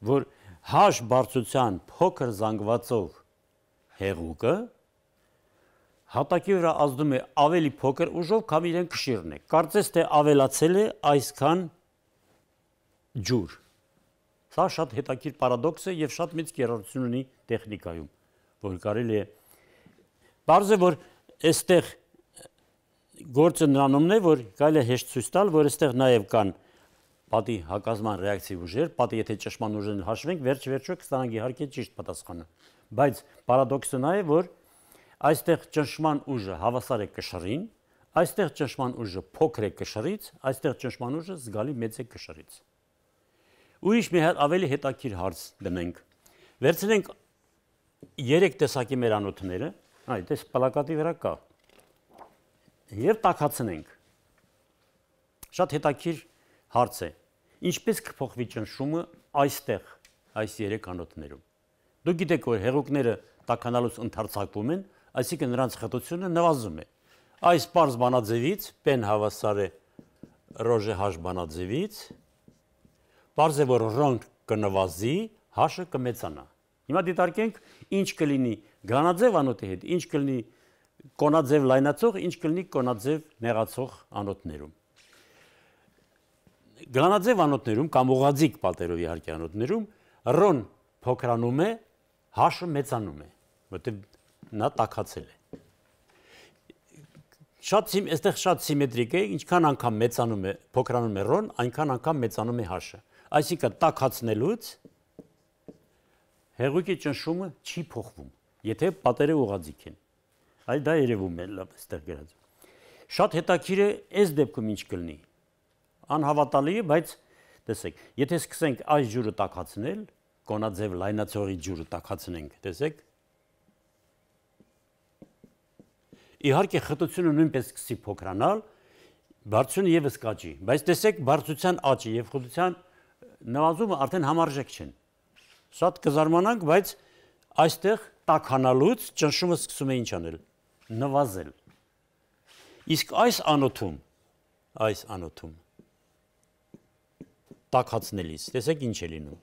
որ հաշ բարձության փոքր զանգվածով հեղուկը հատակի վրա ազդում է ավելի փոքր ուժով, քան իրեն քշիրն է։ Կարծես թե ավելացել է այսքան ջուր։ Սա շատ հետաքրքիր պարադոքս է եւ շատ մեծ կերարություն ունի տեխնիկայում, որ կարելի է Բարձր որ այստեղ գործը նրանումն է, որ կարելի է հեշտ ցույց տալ, որ այստեղ նաև կան պատի հակազման ռեակտիվ ուժեր, պատի եթե ճշմարտ ուժերն հաշվենք, վերջ-վերջո կստանանք իհարկե ճիշտ պատասխանը։ Բայց պարադոքսը նա է, որ այստեղ ճնշման ուժը հավասար է կշռին, այստեղ ճնշման ուժը փոքր է կշռից, այստեղ ճնշման ուժը զգալի մեծ է կշռից։ Ուրիշ մի հատ ավելի հետաքրքիր հարց դնենք։ Վերցնենք երեք տեսակի մերանոթները, այ դες պլակատի վրա կա եւ տակացնենք։ Շատ հետաքրքիր հարց է։ Ինչպես կփոխվի ճնշումը այստեղ, այս երեք անոթներում։ Դուք գիտեք, որ հեղուկները տականալուց ընդարձակվում են, այսինքն նրանց խտությունը նվազում է։ Այս պարզ բանաձևից պեն հավասար է ռոժե հաշ բանաձևից։ Պարզ է, որ ռոնք կնվազի, հաշը կմեծանա։ Հիմա դիտարկենք, ինչ կլինի գանաձև անոթի հետ, ինչ կլինի կոնաձև լայնացող, ինչ կլինի կոնաձև նեղացող անոթներում։ Գրանաձև անոթներում կամ ուղաձիկ պատերով իհարկե անոթներում ռոն փոքրանում է, հաշը մեծանում է, որտեղ նա տակացել է։ Շատ սիմ, այստեղ շատ սիմետրիկ է, ինչքան անգամ մեծանում է, փոքրանում է ռոն, այնքան անգամ մեծանում է հաշը։ Այսինքն տակացնելուց հեղուկի ճնշումը չի փոխվում, եթե պատերը ուղաձիկ են։ Այ դա երևում է լավ այստեղ գրած։ Շատ հետաքրիր է այս դեպքում ինչ կլինի։ Անհավատալի է, բայց տեսեք, եթե սկսենք այս ջուրը տակացնել, կոնաձև լայնացողի ջուրը տակացնենք, տեսեք, իհարկե խտությունը նույնպես սկսի փոքրանալ, բարձրությունը եւս կաճի, բայց տեսեք բարձրության աճի եւ խտության նվազումը արդեն համարժեք չեն։ Շատ կզարմանանք, բայց այստեղ տականալուց ճնշումը սկսում է ինչ անել նվազել։ Իսկ այս անոթում, այս անոթում տակածնելիս, տեսեք ինչ է լինում։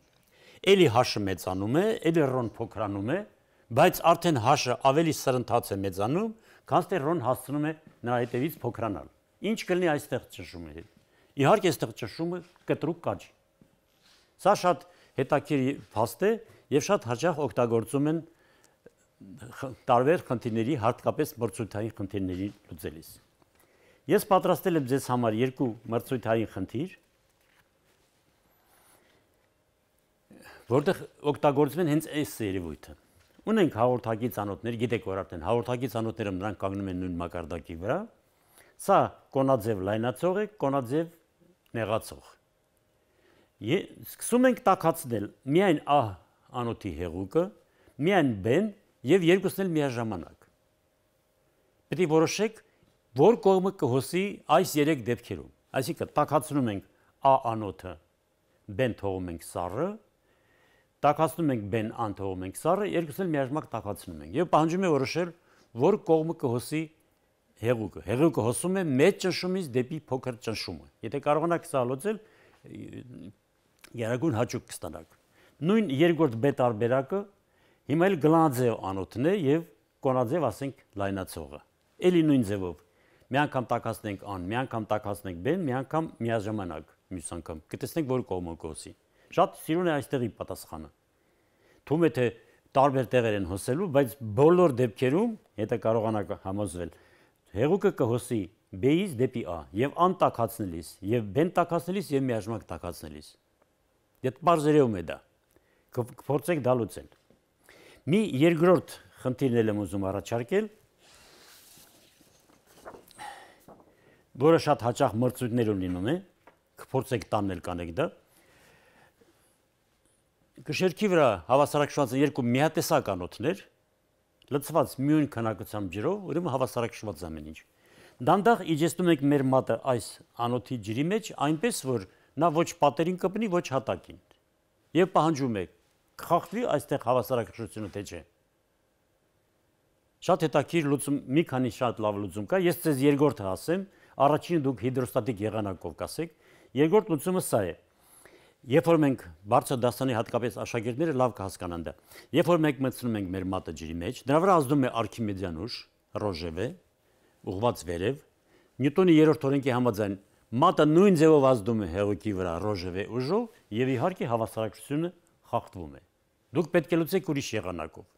Էլի հաշը մեծանում է, էլի ռոն փոքրանում է, բայց արդեն հաշը ավելի սրընթաց է մեծանում, քան թե ռոն հասնում է նրա հետևից փոքրանալ։ Ինչ կլինի այստեղ ճշմումը։ Իհարկե, այստեղ ճշմումը կտրուկ կաճի։ Սա շատ հետաքրքիր փաստ է եւ շատ հաճախ օգտագործում են տարբեր խնդիրների, հատկապես մրցույթային խնդիրների լուծելիս։ Ես պատրաստել եմ ձեզ համար երկու մրցույթային խնդիր, որտեղ օգտագործվում են հենց այս երևույթը։ Ունենք հաղորդակի ցանոթներ, գիտեք որ արդեն հաղորդակի ցանոթները նրանք կանգնում են նույն մակարդակի վրա։ Սա կոնաձև լայնացող է, կոնաձև նեղացող։ Ե, սկսում ենք տակածնել միայն a անոթի հեղուկը, միայն b-ն եւ երկուսն էլ միաժամանակ։ Պետք է որոշեք, որ կողմը կհոսի այս 3 դեպքերում։ Այսինքն տակածնում ենք A անոթը, B-ն թողում ենք սառը, տակածնում ենք B-ն ան թողում ենք սառը, երկուսն էլ միաժամանակ տակածնում ենք եւ պահանջում է որոշել, որ կողմը կհոսի հեղուկը։ Հեղուկը հոսում է մեծ ճնշումից դեպի փոքր ճնշումը։ Եթե կարողանաք սա լուծել, երագուն հաճույք կստանաք։ Նույն երկրորդ B տարբերակը Հիմա էլ գլանձև անոթն է եւ կոնաձև ասենք լայնացողը։ Էլի նույն ձևով մի անգամ տակացնենք ան, մի անգամ տակացնենք բեն, մի անգամ միաժամանակ մյուս անգամ։ Կտեսնենք որ կողմը գոսի։ Շատ սիրուն է այստեղի պատասխանը։ Թվում է թե տարբեր տեղեր են հոսելու, բայց բոլոր դեպքերում հետը կարողանա համոզվել։ Հեղուկը կհոսի B-ից դեպի A եւ ան տակացնելիս եւ B-ն տակացնելիս եւ միաժամանակ տակացնելիս։ Դա բարձրեում է դա։ Կփորձենք դա լուծել։ Մի երկրորդ խնդիրն էլ եմ ուզում առաջարկել, որը շատ հաճախ մրցույթներում լինում է, կփորձեք տանել կանեք դա։ Կշերքի վրա հավասարակշռված են երկու միատեսակ անոթներ, լցված միուն քանակությամբ ջրով, ուրեմն հավասարակշռված ամեն ինչ։ Դանդաղ իջեցնում ենք մեր մատը այս անոթի ջրի մեջ, այնպես որ նա ոչ պատերին կպնի, ոչ հատակին։ Եվ պահանջում եք կխախտվի այստեղ հավասարակշռությունը թե չէ։ Շատ հետաքրքիր լուծում, մի քանի շատ լավ լուծում կա։ Ես ձեզ երկրորդը ասեմ, առաջինը դուք հիդրոստատիկ եղանակով կասեք, երկրորդ լուծումը սա է։ Երբ որ մենք բարձր դասանի հատկապես աշակերտները լավ կհասկանան դա։ Երբ որ մենք մտցնում ենք մեր մատը ջրի մեջ, դրա վրա ազդում է արքիմեդյան ուժ, ռոժևե, ուղված վերև, Նյուտոնի երրորդ օրենքի համաձայն մատը նույն ձևով ազդում է հեղուկի վրա ռոժևե ուժով եւ իհարկե հավասարակշռությունը խախտվում է։ Դուք պետք է լուծեք ուրիշ եղանակով։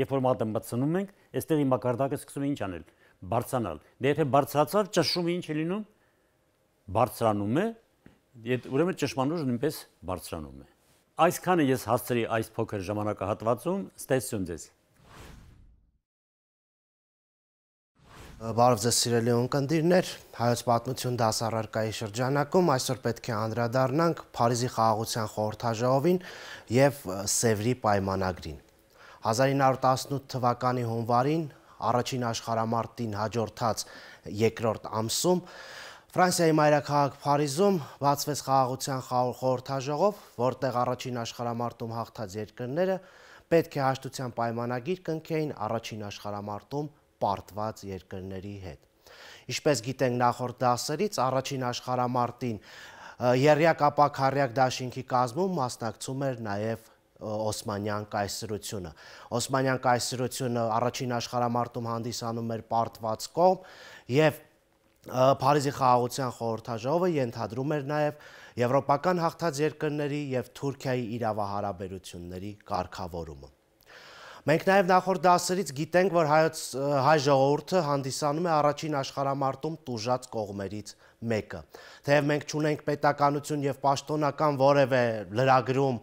Երբ որ մատը մտցնում ենք, այստեղ իմ ակարդակը սկսում է ինչ անել, բարձանալ։ Դե եթե բարձրացավ, ճշումը ինչ է լինում։ Բարձրանում է, այդ ուրեմն ճշմարտությունը նույնպես բարձրանում է։ Այսքանը ես հասցրի այս փոքր ժամանակահատվածում, ստեսյուն ձեզ։ Բարև ձեզ սիրելի ունկնդիրներ, հայոց պատմություն դասարարկայի շրջանակում այսօր պետք է անդրադարնանք Փարիզի խաղաղության խորհրդաժողովին եւ Սևրի պայմանագրին։ 1918 թվականի հունվարին առաջին աշխարհամարտին հաջորդած երկրորդ ամսում Ֆրանսիայի մայրաքաղաք Փարիզում բացվեց խաղաղության խորհրդաժողով, որտեղ առաջին աշխարհամարտում հաղթած երկրները պետք է հաշտության պայմանագիր կնքեին առաջին աշխարհամարտում պարտված երկրների հետ։ Ինչպես գիտենք նախորդ դասերից, առաջին աշխարհամարտին Եռյակ ապակարյակ դաշինքի կազմում մասնակցում էր նաև Օսմանյան կայսրությունը։ Օսմանյան կայսրությունը առաջին աշխարհամարտում հանդիսանում էր պարտված կողմ եւ Փարիզի խաղաղության խորհրդաժողովը ենթադրում էր նաև եվրոպական հաղթած երկրների եւ Թուրքիայի իրավահարաբերությունների կարգավորումը։ Մենք նաև նախորդ դասերից գիտենք, որ հայոց հայ ժողովուրդը հանդիսանում է առաջին աշխարհամարտում տուժած կողմերից մեկը։ Թեև մենք ճունենք պետականություն եւ պաշտոնական որևէ լրագրում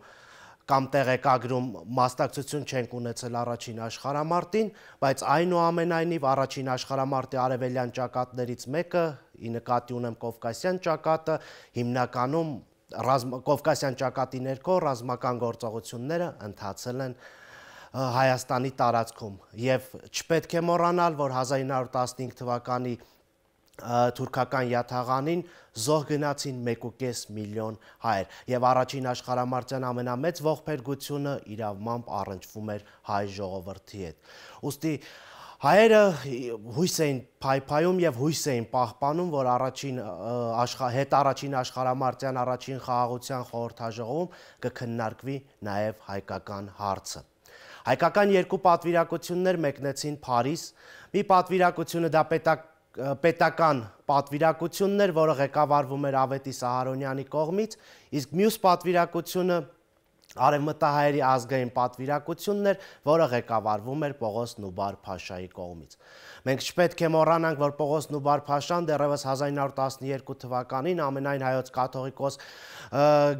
կամ տեղեկագրում մասնակցություն չենք ունեցել առաջին աշխարհամարտին, բայց այնուամենայնիվ առաջին աշխարհամարտի արևելյան ճակատներից մեկը, ի նկատի ունեմ Կովկասյան ճակատը, հիմնականում Կովկասյան ճակատի ներքո ռազմական գործողությունները ընթացել են Հայաստանի տարածքում եւ չպետք է մոռանալ, որ 1915 թվականի թուրքական յաթաղանին զոհ գնացին 1.5 միլիոն հայեր եւ առաջին աշխարհամարտյան ամենամեծ ողբերգությունը իրավմամբ առնչվում էր հայ ժողովրդի հետ։ Ոստի հայերը հույս էին փայփայում եւ հույս էին պահպանում, որ առաջին աշխա հետ առաջին աշխարհամարտյան առաջին խաղաղության խորհրդաժողովում կքննարկվի նաեւ հայկական հարցը։ Հայկական երկու պատվիրակություններ մեկնեցին Փարիզ։ Մի պատվիրակությունը դա պետակ, պետական պատվիրակություններ, որը ղեկավարվում էր Ավետի Սահարոնյանի կողմից, իսկ մյուս պատվիրակությունը արևմտահայերի ազգային պատվիրակությունն էր, որը ղեկավարվում էր Պողոս Նուբար Փաշայի կողմից։ Մենք չպետք է մոռանանք, որ Պողոս Նուբար Փաշան դեռևս 1912 թվականին ամենայն հայոց կաթողիկոս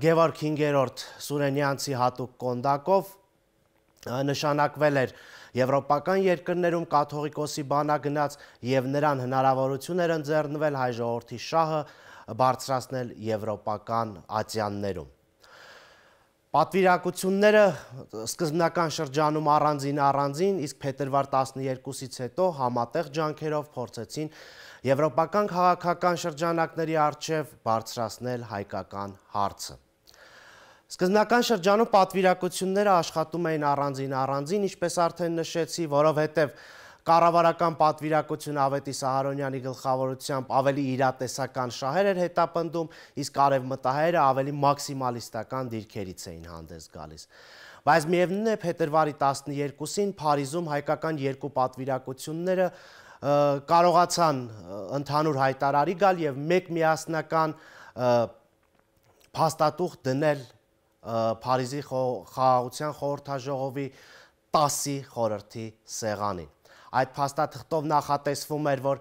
Գևորգ 5-րդ Սուրենյանցի հատուկ կոնդակով նշանակվել էր Եվրոպական երկրներում կաթողիկոսի բանագնաց եւ նրան հնարավորություն էր ընձեռնվել հայ ժողովրդի շահը բարձրացնել եվրոպական ատյաններում։ Պատվիրակությունները սկզբնական շրջանում առանձին առանձին, իսկ փետրվար 12-ից հետո համատեղ ջանքերով փորձեցին եվրոպական քաղաքական շրջանակների արչև բարձրացնել հայկական հարցը։ Սկզնական շրջանում պատվիրակությունները աշխատում էին առանձին առանձին, ինչպես արդեն նշեցի, որովհետև կառավարական պատվիրակություն Ավետի Սահարոնյանի գլխավորությամբ ավելի իրատեսական շահեր էր հետապնդում, իսկ արևմտահայերը ավելի մաքսիմալիստական դիրքերից էին հանդես գալիս։ Բայց միևնույն է փետրվարի 12-ին Փարիզում հայկական երկու պատվիրակությունները կարողացան ընդհանուր հայտարարի գալ եւ մեկ միասնական փաստաթուղթ դնել Փարիզի խաղաղության խորհրդաժողովի 10-ի խորհրդի սեղանին։ Այդ փաստաթղթով նախատեսվում էր, որ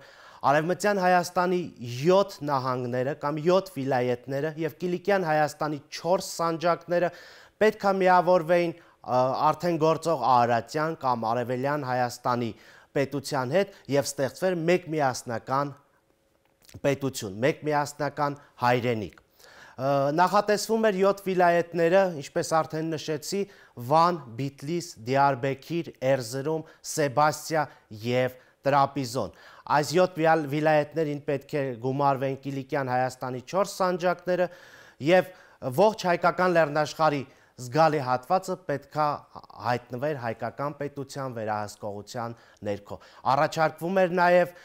Արևմտյան Հայաստանի 7 նահանգները կամ 7 վիլայետները եւ Կիլիկյան Հայաստանի 4 սանջակները պետք է միավորվեին արդեն գործող Արարատյան կամ Արևելյան Հայաստանի պետության հետ եւ ստեղծվեր մեկ միասնական պետություն, մեկ միասնական հայրենիք։ Նախատեսվում էր 7 վիլայետները, ինչպես արդեն նշեցի, Վան, Բիտլիս, Դիարբեկիր, Էրզրում, Սեբաստիա եւ Տրապիզոն։ Այս 7 վիլայետներին պետք է գումարվեն Կիլիկյան Հայաստանի 4 սանջակները եւ ողջ հայկական լեռնաշխարի զգալի հատվածը պետքա հայտնվեր հայկական պետության վերահսկողության ներքո։ Առաջարկվում էր նաև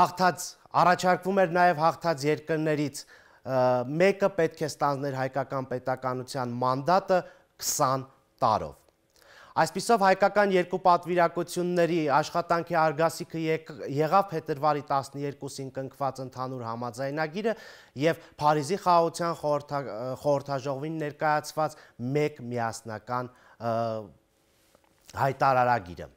հաղթած առաջարկվում էր նաև հաղթած երկրներից մեկը պետք է ստանձներ հայկական պետականության մանդատը 20 տարով։ Այսպիսով հայկական երկու պատվիրակությունների աշխատանքի արգասիքը եղավ փետրվարի 12-ին կնքված ընդհանուր համաձայնագիրը եւ Փարիզի խաղաղության խորհրդաժողովին ներկայացված մեկ միասնական հայտարարագիրը։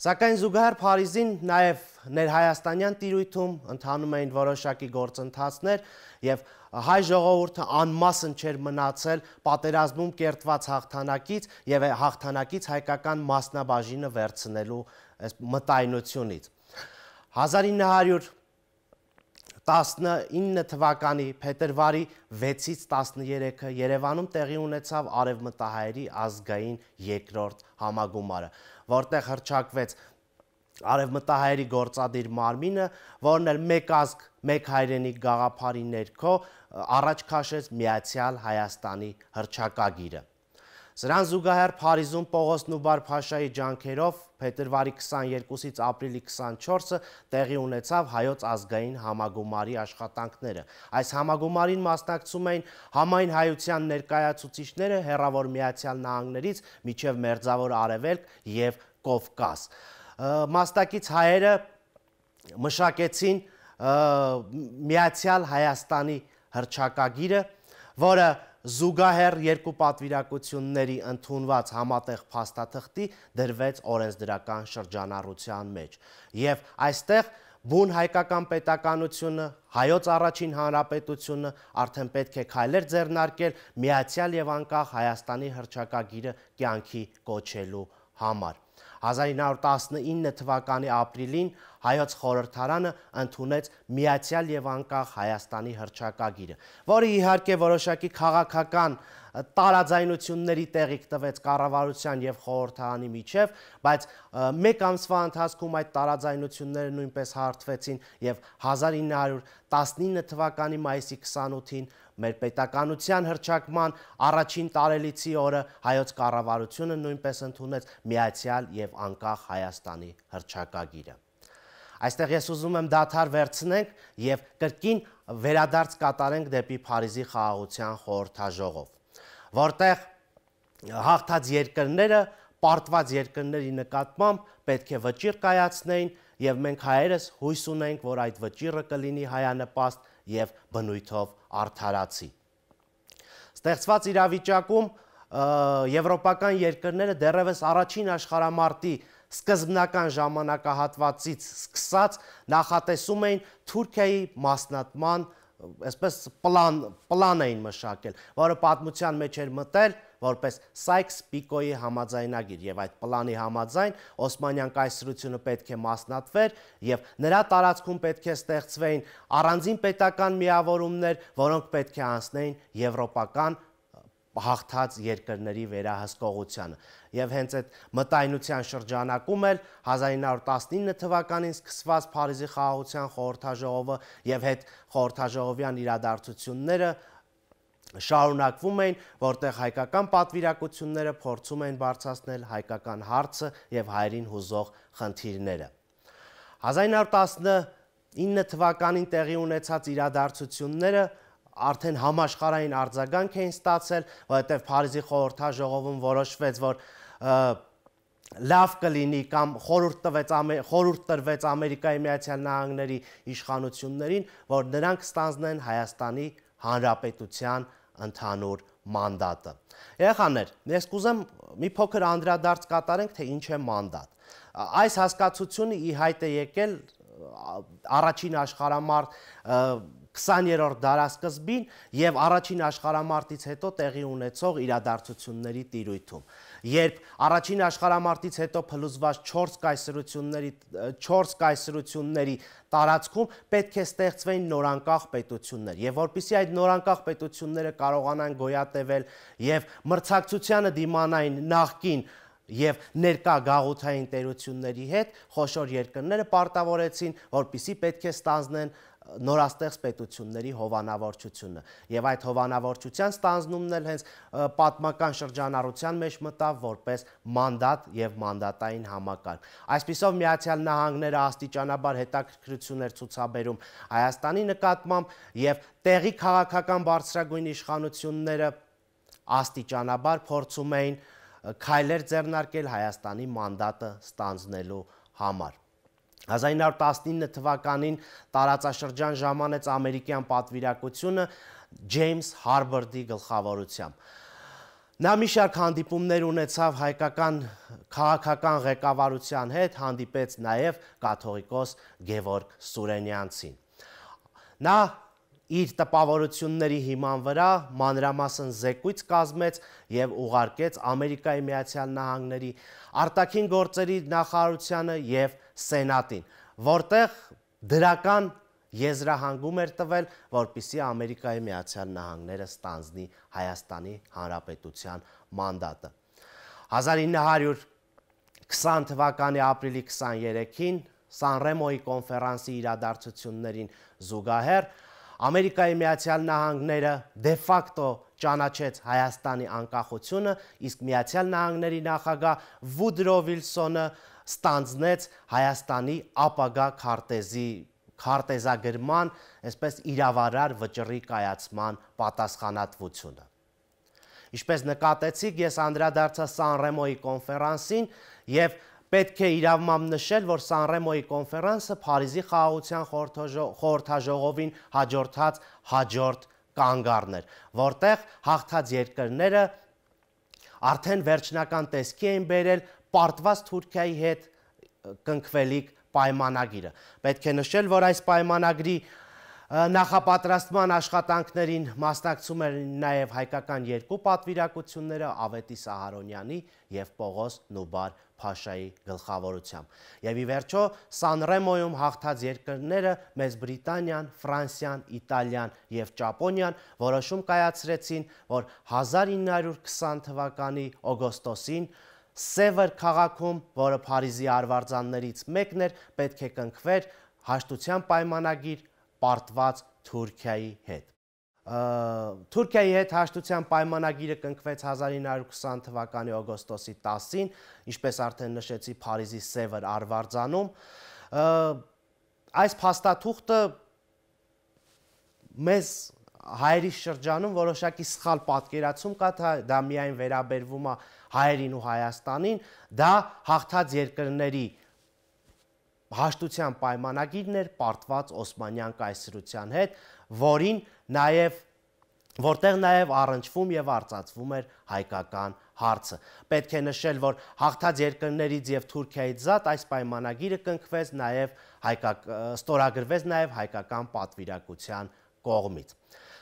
Սակայն զուգահեռ Փարիզին նաև ներհայաստանյան տիրույթում ընթանում էին որոշակի գործընթացներ եւ հայ ժողովուրդը անմասն չէր մնացել պատերազմում կերտված հաղթանակից եւ հաղթանակից հայկական մասնաբաժինը վերցնելու այս մտայնությունից 1919 թվականի փետրվարի 6-ից 13-ը Երևանում տեղի ունեցավ արևմտահայերի ազգային երկրորդ համագումարը որտեղ հրճակվեց արևմտահայերի գործադիր մարմինը, որն էլ մեկ ազգ, մեկ հայրենիք գաղափարի ներքո առաջ քաշեց միացյալ Հայաստանի հրճակագիրը։ Սրան զուգահեռ Փարիզում Պողոսն ու Բարփաշայի ջանքերով փետրվարի 22-ից ապրիլի 24-ը տեղի ունեցավ հայոց ազգային համագումարի աշխատանքները։ Այս համագումարին մասնակցում էին համայն հայության ներկայացուցիչները հերավոր միացյալ նահանգներից միջև մերձավոր արևելք եւ Կովկաս։ Մասնակից հայերը մշակեցին միացյալ Հայաստանի հրճակագիրը, որը զուգահեռ երկու պատվիրակությունների ընդունված համատեղ փաստաթղթի դրվեց օրենսդրական շրջանառության մեջ եւ այստեղ բուն հայկական պետականությունը, հայոց առաջին հանրապետությունը արդեն պետք է քայլեր ձեռնարկել միացյալ եւ անկախ Հայաստանի հրճակագիրը կյանքի կոչելու համար։ 1919 թվականի ապրիլին հայոց խորհրդարանը ընդունեց միացյալ եւ անկախ Հայաստանի հրճակագիրը, որը իհարկե որոշակի քաղաքական տարաձայնությունների տեղիք տվեց կառավարության եւ խորհրդարանի միջև, բայց մեկ ամսվա ընթացքում այդ տարաձայնությունները նույնպես հարթվեցին եւ 1919 թվականի մայիսի 28-ին մեր պետականության հրճակման առաջին տարելիցի օրը հայոց կառավարությունը նույնպես ընդունեց միացյալ եւ անկախ Հայաստանի հրճակագիրը։ Այստեղ ես ուզում եմ դաթար վերցնենք եւ կրկին վերադարձ կատարենք դեպի Փարիզի խաղաղության խորհրդաժողով, որտեղ հաղթած երկրները պարտված երկրների նկատմամբ պետք է վճիռ կայացնեին եւ մենք հայերս հույս ունենք, որ այդ վճիռը կլինի հայանպաստ եւ բնույթով արդարացի։ Ստեղծված իրավիճակում եվրոպական երկրները դեռևս առաջին աշխարհամարտի սկզբնական ժամանակահատվածից սկսած նախատեսում էին Թուրքիայի մասնատման, այսպես պլան պլան էին մշակել, որը պատմության մեջ էր մտել 19 որպես Սայքս-Պիկոյի համաձայնագիր եւ այդ պլանի համաձայն Օսմանյան կայսրությունը պետք է մասնատվեր եւ նրա տարածքում պետք է ստեղծվեին առանձին պետական միավորումներ, որոնք պետք է անցնեին եվրոպական հաղթած երկրների վերահսկողությանը։ Եվ հենց այդ մտայնության շրջանակում էլ 1919 թվականին սկսված Փարիզի խաղաղության խորհրդաժողովը եւ հետ խորհրդաժողովյան իրադարձությունները շարունակվում էին, որտեղ հայկական պատվիրակությունները փորձում էին բարձրացնել հայկական հարցը եւ հայրին հուզող խնդիրները։ 1919 թվականին տեղի ունեցած իրադարձությունները արդեն համաշխարհային արձագանք էին ստացել, որովհետև Փարիզի խորհրդաժողովում որոշվեց, որ լավ կլինի կամ խորուրդ տվեց խորուրդ տրվեց Ամերիկայի Միացյալ Նահանգների իշխանություններին, որ նրանք ստանձնեն Հայաստանի Հանրապետության ընդհանուր մանդատը։ Երեխաներ, ես կուզեմ մի փոքր անդրադարձ կատարենք, թե ինչ է մանդատ։ Այս հասկացությունը ի հայտ է եկել առաջին աշխարհամարտ 20-րդ դարասկզբին եւ առաջին աշխարհամարտից հետո տեղի ունեցող իրադարձությունների տիրույթում երբ առաջին աշխարհամարտից հետո փլուզված 4 կայսրությունների 4 կայսրությունների տարածքում պետք է ստեղծվեն նորանկախ պետություններ եւ որpիսի այդ նորանկախ պետությունները կարողանան գոյատևել եւ մրցակցությանը դիմանային նախքին եւ ներկա գաղութային տերությունների հետ խոշոր երկրները պարտավորեցին, որpիսի պետք է ստանձնեն նորաստեղծ պետությունների հովանավորչությունը եւ այդ հովանավորչության ստանձնումն էլ հենց պատմական շրջանառության մեջ մտավ որպես մանդատ եւ մանդատային համակարգ։ Այսպիսով Միացյալ Նահանգները աստիճանաբար հետաքրքրություն էր ցուցաբերում Հայաստանի նկատմամբ եւ տեղի քաղաքական բարձրագույն իշխանությունները աստիճանաբար փորձում էին քայլեր ձեռնարկել Հայաստանի մանդատը ստանձնելու համար։ 1919 թվականին տարածաշրջան ժամանեց ամերիկյան պատվիրակությունը Ջեյմս Հարբորդի գլխավորությամբ։ Նա մի շարք հանդիպումներ ունեցավ հայկական քաղաքական ղեկավարության հետ, հանդիպեց նաև կաթողիկոս Գևորգ Սուրենյանցին։ Նա իր տպավորությունների հիման վրա մանրամասն զեկույց կազմեց եւ ուղարկեց Ամերիկայի Միացյալ Նահանգների արտաքին գործերի նախարարությանը եւ Սենատին, որտեղ դրական եզրահանգում էր տվել, որպիսի Ամերիկայի Միացյալ Նահանգները ստանձնի Հայաստանի Հանրապետության մանդատը։ 1920 թվականի ապրիլի 23-ին Սանրեմոյի կոնֆերանսի իրադարձություններին զուգահեռ Ամերիկայի Միացյալ Նահանգները դե ֆակտո ճանաչեց Հայաստանի անկախությունը, իսկ Միացյալ Նահանգների նախագահ Վուդրո Վիլսոնը 19 ստանձնեց Հայաստանի ապագա քարտեզի քարտեզագրման, այսպես իրավարար վճռի կայացման պատասխանատվությունը։ Ինչպես նկատեցիք, ես անդրադարձա Սանրեմոյի կոնֆերանսին եւ պետք է իրավմամ նշել, որ Սանրեմոյի կոնֆերանսը Փարիզի խաղաղության խորհրդաժողովին հաջորդած հաջորդ կանգառն էր, որտեղ հաղթած երկրները արդեն վերջնական տեսքի էին բերել պարտված Թուրքիայի հետ կնքվելիք պայմանագիրը։ Պետք է նշել, որ այս պայմանագրի նախապատրաստման աշխատանքներին մասնակցում են նաև հայկական երկու պատվիրակությունները Ավետի Սահարոնյանի եւ Պողոս Նուբար Փաշայի գլխավորությամբ։ Եվ ի վերջո Սանրեմոյում հաղթած երկրները մեծ Բրիտանիան, Ֆրանսիան, Իտալիան եւ Ճապոնիան որոշում կայացրեցին, որ 1920 թվականի օգոստոսին Սևր քաղաքում, որը Փարիզի արվարձաններից մեկն էր, պետք է կնքվեր հաշտության պայմանագիր պարտված Թուրքիայի հետ։ Թուրքիայի հետ հաշտության պայմանագիրը կնքվեց 1920 թվականի օգոստոսի 10-ին, ինչպես արդեն նշեցի Փարիզի Սևր արվարձանում։ Այս փաստաթուղթը մեզ հայերի շրջանում որոշակի սխալ պատկերացում կա, դա միայն վերաբերվում է հայերին ու Հայաստանին, դա հաղթած երկրների հաշտության պայմանագիրներ պարտված Օսմանյան կայսրության հետ, որին նաև որտեղ նաև առնչվում եւ արծացվում էր հայկական հարցը։ Պետք է նշել, որ հաղթած երկրներից եւ Թուրքիայից զատ այս պայմանագիրը կնքվեց նաև հայկական ստորագրվեց նաև հայկական պատվիրակության կողմից։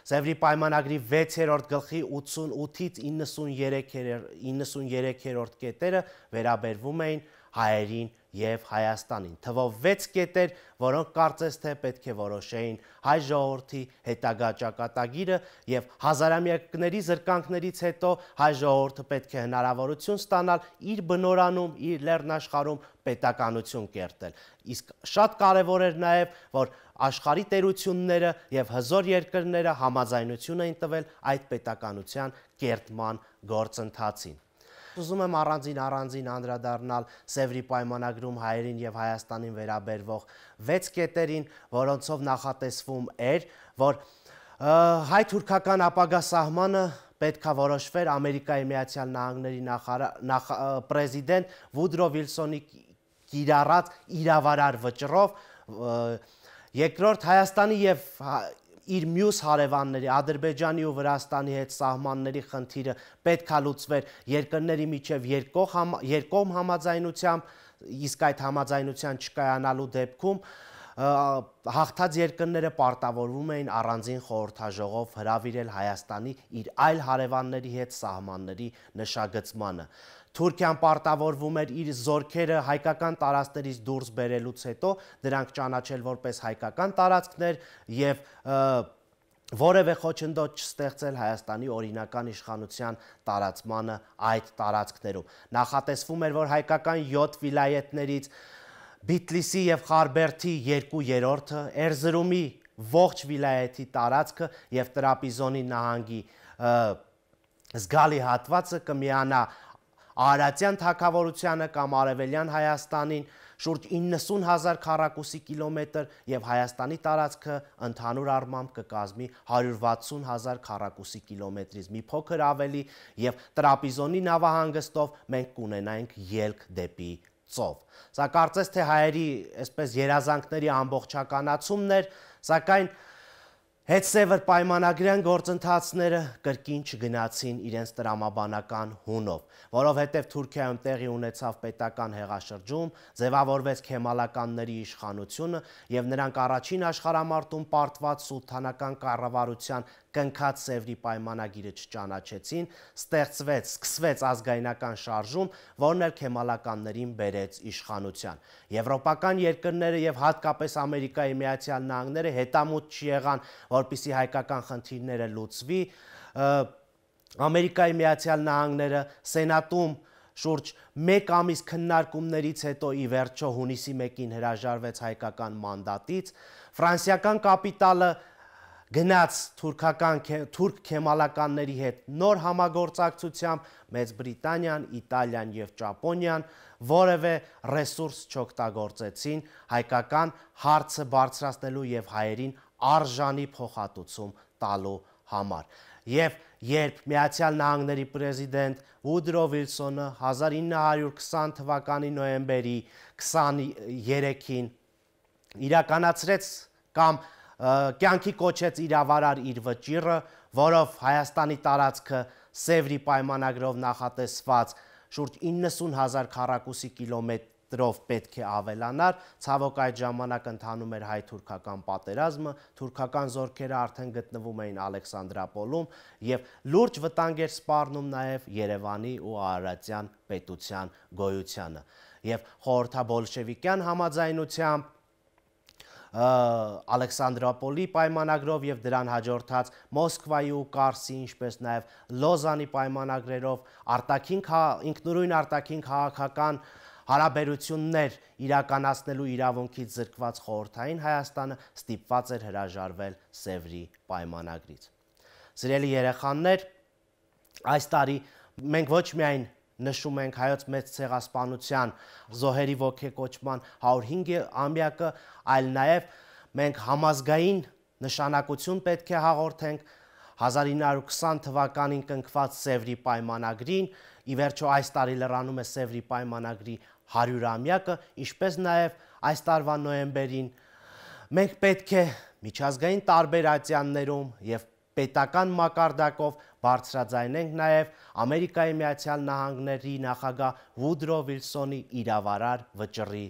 Սևրի պայմանագրի 6-րդ գլխի 88-ից 93-րդ կետերը վերաբերվում էին հայերին և Հայաստանին։ Թվով 6 կետեր, որոնք կարծես թե պետք է որոշեին հայ ժողորդի հետագա ճակատագիրը և հազարամյակների զրկանքներից հետո հայ ժողորդը պետք է հնարավորություն ստանալ իր բնորանում, իր լերնաշխարում պետականություն կերտել։ Իսկ շատ կարևոր էր նաև, որ աշխարհի տերությունները եւ հզոր երկրները համաձայնություն էին տվել այդ պետականության կերտման գործընթացին ուզում եմ առանձին առանձին անդրադառնալ Սևրի պայմանագրում հայերին եւ Հայաստանին վերաբերվող 6 կետերին, որոնցով նախատեսվում էր, որ հայ-թուրքական ապագա սահմանը պետքա որոշվեր Ամերիկայի Միացյալ Նահանգների նախ պրեզիդենտ Վուդրո Վիլսոնի կիրառած իրավարար վճռով Երկրորդ Հայաստանի եւ հա, իր մյուս հարևանների Ադրբեջանի ու Վրաստանի հետ սահմանների խնդիրը պետքա լուծվեր երկրների միջև երկող համ, երկողմ համաձայնությամբ, իսկ այդ համաձայնության չկայանալու դեպքում հաղթած երկրները պարտավորվում էին առանձին խորհրդաժողով հրավիրել Հայաստանի իր այլ հարևանների հետ սահմանների նշագծմանը։ Թուրքիան պարտավորվում էր իր զորքերը հայկական տարածքներից դուրս բերելուց հետո դրանք ճանաչել որպես հայկական տարածքներ եւ որևէ խոչընդոտ չստեղծել Հայաստանի օրինական իշխանության տարածմանը այդ տարածքներում։ Նախատեսվում էր, որ հայկական 7 վիլայետներից Բիտլիսի եւ Խարբերթի 2/3-ը, Էրզրումի ողջ վիլայեթի տարածքը եւ Տրապիզոնի նահանգի զգալի հատվածը կմիանա Արարատյան թակավորությանը կամ Արևելյան Հայաստանին շուրջ 90000 քառակուսի կիլոմետր եւ Հայաստանի տարածքը ընդհանուր առմամբ կկազմի 160000 քառակուսի կիլոմետրից մի փոքր ավելի եւ Տրապիզոնի նավահանգստով մենք կունենանք ելք դեպի ծով։ Սա կարծես թե հայերի այսպես երազանքների ամբողջականացումն էր, սակայն հետսևր պայմանագրյան գործընթացները կրկին չգնացին իրենց տրամաբանական հունով, որովհետև Թուրքիայում տեղի ունեցավ պետական հեղաշրջում, ձևավորվեց քեմալականների իշխանությունը եւ նրանք առաջին աշխարհամարտում պարտված սուլթանական կառավարության կնքած Սևրի պայմանագիրը չճանաչեցին, ստեղծվեց, սկսվեց ազգայնական շարժում, որն էլ քեմալականներին բերեց իշխանության։ Եվրոպական երկրները եւ հատկապես Ամերիկայի Միացյալ Նահանգները հետամուտ չեղան, որpիսի հայկական խնդիրները լուծվի։ Ամերիկայի Միացյալ Նահանգները սենատում շուրջ 1 ամիս քննարկումներից հետո ի վերջո հունիսի 1-ին հրաժարվեց հայկական մանդատից, ֆրանսիական կապիտալը գնաց թուրքական թուրք քեմալականների հետ նոր համագործակցությամբ Մեծ Բրիտանիան, Իտալիան եւ Ճապոնիան որևէ ռեսուրս չօգտագործեցին հայկական հարցը բարձրացնելու եւ հայերին արժանի փոխհատուցում տալու համար։ Եվ երբ Միացյալ Նահանգների պրեզիդենտ Ուդրո Վիլսոնը 1920 թվականի նոյեմբերի 23-ին իրականացրեց կամ կյանքի կոչեց իրավարար իր վճիրը, որով Հայաստանի տարածքը Սևրի պայմանագրով նախատեսված շուրջ 90000 քառակուսի կիլոմետր դրով պետք է ավելանար, ցավոք այդ ժամանակ ընթանում էր հայ-թուրքական պատերազմը, թուրքական զորքերը արդեն գտնվում էին Ալեքսանդրապոլում եւ լուրջ վտանգ էր սպառնում նաեւ Երևանի ու Արարատյան պետության գոյությանը։ Եվ խորհրդաբոլշևիկյան համաձայնությամբ Ալեքսանդրոպոլի պայմանագրով եւ դրան հաջորդած Մոսկվայի ու Կարսի, ինչպես նաեւ Լոզանի պայմանագրերով արտաքին ինքնուրույն արտաքին քաղաքական հարաբերություններ իրականացնելու իրավունքից զրկված խորհրդային Հայաստանը ստիպված էր հրաժարվել Սևրի պայմանագրից։ Սիրելի երեխաներ, այս տարի մենք ոչ միայն նշում ենք հայոց մեծ ցեղասպանության զոհերի ողքեգոճման 105 ամյակը, այլ նաև մենք համազգային նշանակություն պետք է հաղորդենք 1920 թվականին կնքված Սևրի պայմանագրին, ի վերջո այս տարի լրանում է Սևրի պայմանագրի 100-ամյակը, ինչպես նաև այս տարվա նոյեմբերին մենք պետք է միջազգային տարբերացիաններում եւ պետական մակարդակով բարձրաձայնենք նաև Ամերիկայի Միացյալ Նահանգների նախագահ Վուդրո Վիլսոնի իրավարար վճռի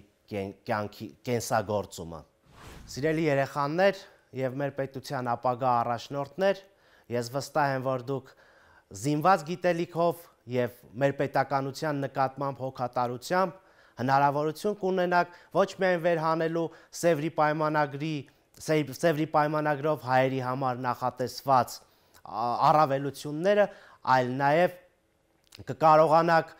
կյանքի կենսագործումը։ Սիրելի երեխաներ եւ մեր պետության ապագա առաջնորդներ, ես վստահ եմ, որ դուք զինված գիտելիքով եւ մեր պետականության նկատմամբ հոգատարությամբ հնարավորություն կունենաք ոչ միայն վերհանելու Սևրի պայմանագրի Սևրի պայմանագրով հայերի համար նախատեսված առավելությունները, այլ նաև կկարողանաք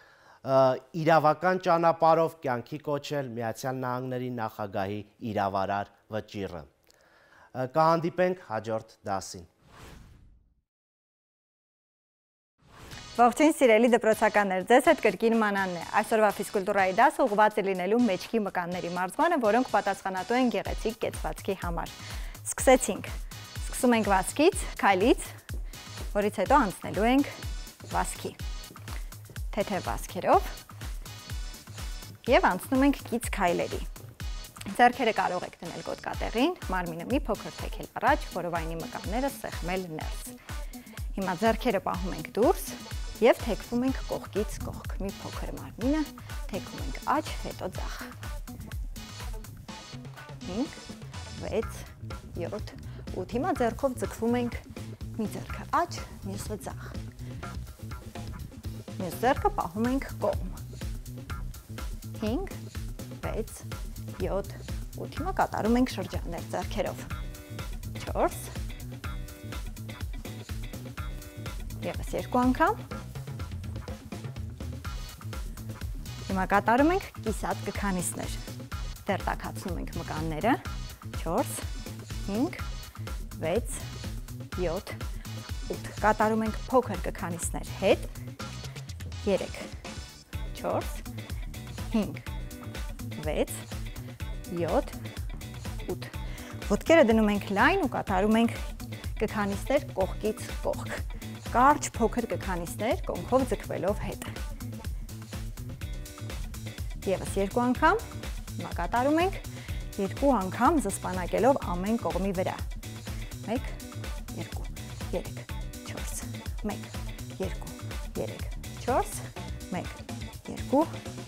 իրավական ճանապարով կյանքի կոչել Միացյալ Նահանգների նախագահի իրավարար վճիրը։ Կհանդիպենք հաջորդ դասին։ Ողջույն սիրելի դպրոցականներ, ձեզ հետ կրկին մանանն է։ Այսօրվա ֆիզկուլտուրայի դասը ուղղված է լինելու մեջքի մկանների մարզմանը, որոնք պատասխանատու են գեղեցիկ կեցվածքի համար։ Սկսեցինք։ Սկսում ենք վազքից, քայլից, որից հետո անցնելու ենք վազքի։ Թեթե վազքերով եւ անցնում ենք կից քայլերի։ Ձեռքերը կարող եք դնել գոտկատեղին, մարմինը մի փոքր թեքել առաջ, որով այնի մկանները սեղմել ներս։ Հիմա ձեռքերը պահում ենք դուրս, եւ թեքվում ենք կողքից կողք։ Մի փոքր մարմինը թեքում ենք աջ, հետո ձախ։ 5 6 7 8 հիմա ձեռքով ձգվում ենք մի ձեռքը աջ, մյուսը ձախ։ Մյուս ձեռքը պահում ենք կողմ։ 5 6 7 8 հիմա կատարում ենք շրջաններ ձեռքերով։ 4 Եվս երկու անգամ Հիմա կատարում ենք կիսատ կքանիսներ։ Դեռ տակացնում ենք մկանները։ 4 5 6 7 8 կատարում ենք փոքր կքանիսներ հետ 3 4 5 6 7 8 ոտքերը դնում ենք լայն ու կատարում ենք կքանիսներ կողքից կողք կարճ փոքր կքանիսներ կոնքով ձգվելով հետ Եվս երկու անգամ հիմա կատարում ենք երկու անգամ զսպանակելով ամեն կողմի վրա։ 1 2 3 4 1 2 3 4 1 2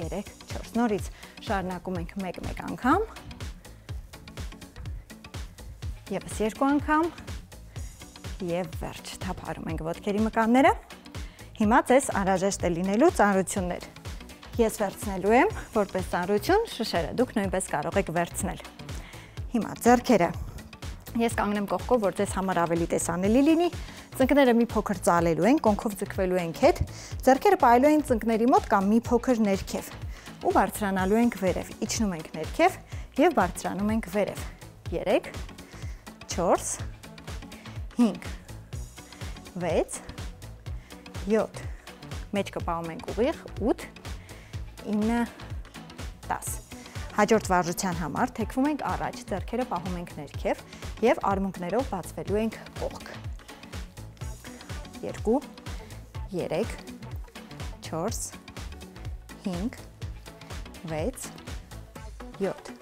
3 4 նորից շարունակում ենք 1-1 անգամ եւս երկու անգամ եւ վերջ թափարում ենք ոտքերի մկանները։ Հիմա ցես անհրաժեշտ է լինելու ծանրություններ ես վերցնելու եմ, որպես ծանրություն, շշերը, դուք նույնպես կարող եք վերցնել։ Հիմա ձերքերը։ Ես կանգնեմ կողքով, որ ձեզ համար ավելի տեսանելի լինի։ Ծնկները մի փոքր ծալելու են, կոնքով ձգվելու ենք հետ, ձերքերը պայելու են ծնկների մոտ կամ մի փոքր ներքև։ Ու բարձրանալու ենք վերև, իջնում ենք ներքև եւ բարձրանում ենք վերև։ 3 4 5 6 7 Մեջը պահում ենք ուղիղ 8 9 10 Հաջորդ վարժության համար թեքվում ենք առաջ, ձեռքերը պահում ենք ներքև եւ արմունկներով բացվելու ենք կողք։ 2 3 4 5 6 7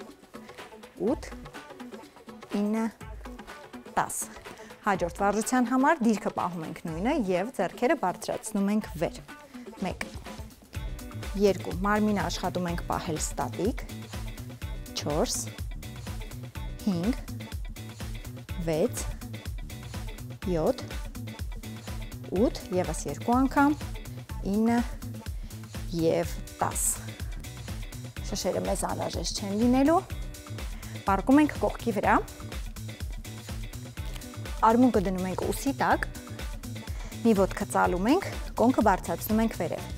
8 9 10 Հաջորդ վարժության համար դիրքը պահում ենք նույնը եւ ձեռքերը բարձրացնում ենք վեր։ 1 2 մարմինը աշխատում ենք պահել ստատիկ 4 5 6 7 8 եւս 2 անգամ 9 եւ 10 շշերը մեզ անհրաժեշտ չեն լինելու պարկում ենք կողքի վրա արմունկը դնում ենք ուսի տակ մի ոտքը ծալում ենք կոնքը բարձրացնում ենք վերև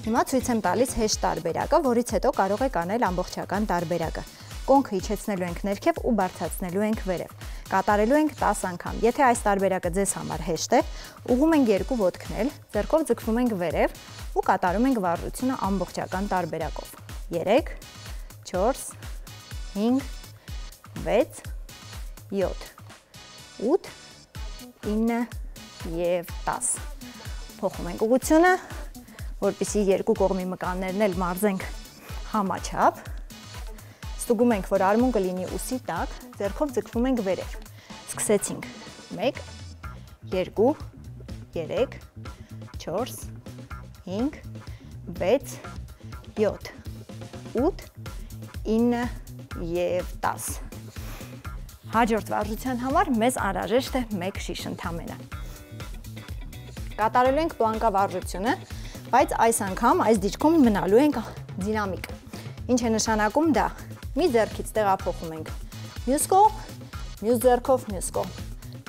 Հիմա ցույց եմ տալիս հեշ տարբերակը, որից հետո կարող եք անել ամբողջական տարբերակը։ Կոնքը իջեցնելու ենք ներքև ու բարձրացնելու ենք վերև։ Կատարելու ենք 10 անգամ։ Եթե այս տարբերակը ձեզ համար հեշտ է, ուղում ենք երկու ոտքնել, ձեռքով ձգվում ենք վերև ու կատարում ենք վառությունը ամբողջական տարբերակով։ 3 4 5 6 7 8 9 եւ 10 փոխում ենք ուղությունը որպիսի երկու կողմի մկաններն էլ մարզենք համաչափ։ Ստուգում ենք, որ արմունկը լինի ուսի տակ, ձեռքով ձգվում ենք վերև։ Սկսեցինք 1 2 3 4 5 6 7 8 9 եւ 10 Հաջորդ վարժության համար մեզ անհրաժեշտ է 1 շիշ ընդամենը։ Կատարելու ենք պլանկավարժությունը, բայց այս անգամ այս դիճքում մնալու ենք դինամիկ։ Ինչ է նշանակում դա։ Մի ձեռքից տեղափոխում ենք մյուս կողմ, մյուս ձեռքով մյուս կողմ։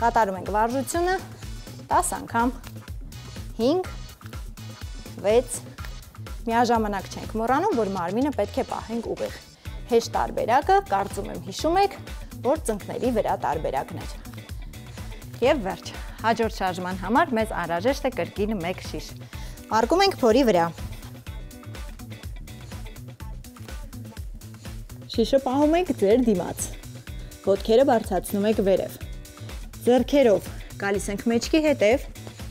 Կատարում ենք վարժությունը 10 անգամ 5 6 միաժամանակ չենք մոռանում, որ մարմինը պետք է պահենք ուղիղ։ Հեշտ տարբերակը, կարծում եմ հիշում եք, որ ծնկների վրա տարբերակն էր։ Եվ վերջ։ Հաջորդ շարժման համար մեզ անհրաժեշտ է կրկին 1 շիշ։ Արկում ենք փորի վրա։ Շիշը պահում եք ձեր դիմաց։ Ոտքերը բարձացնում եք վերև։ Ձեռքերով գալիս ենք մեջքի հետև,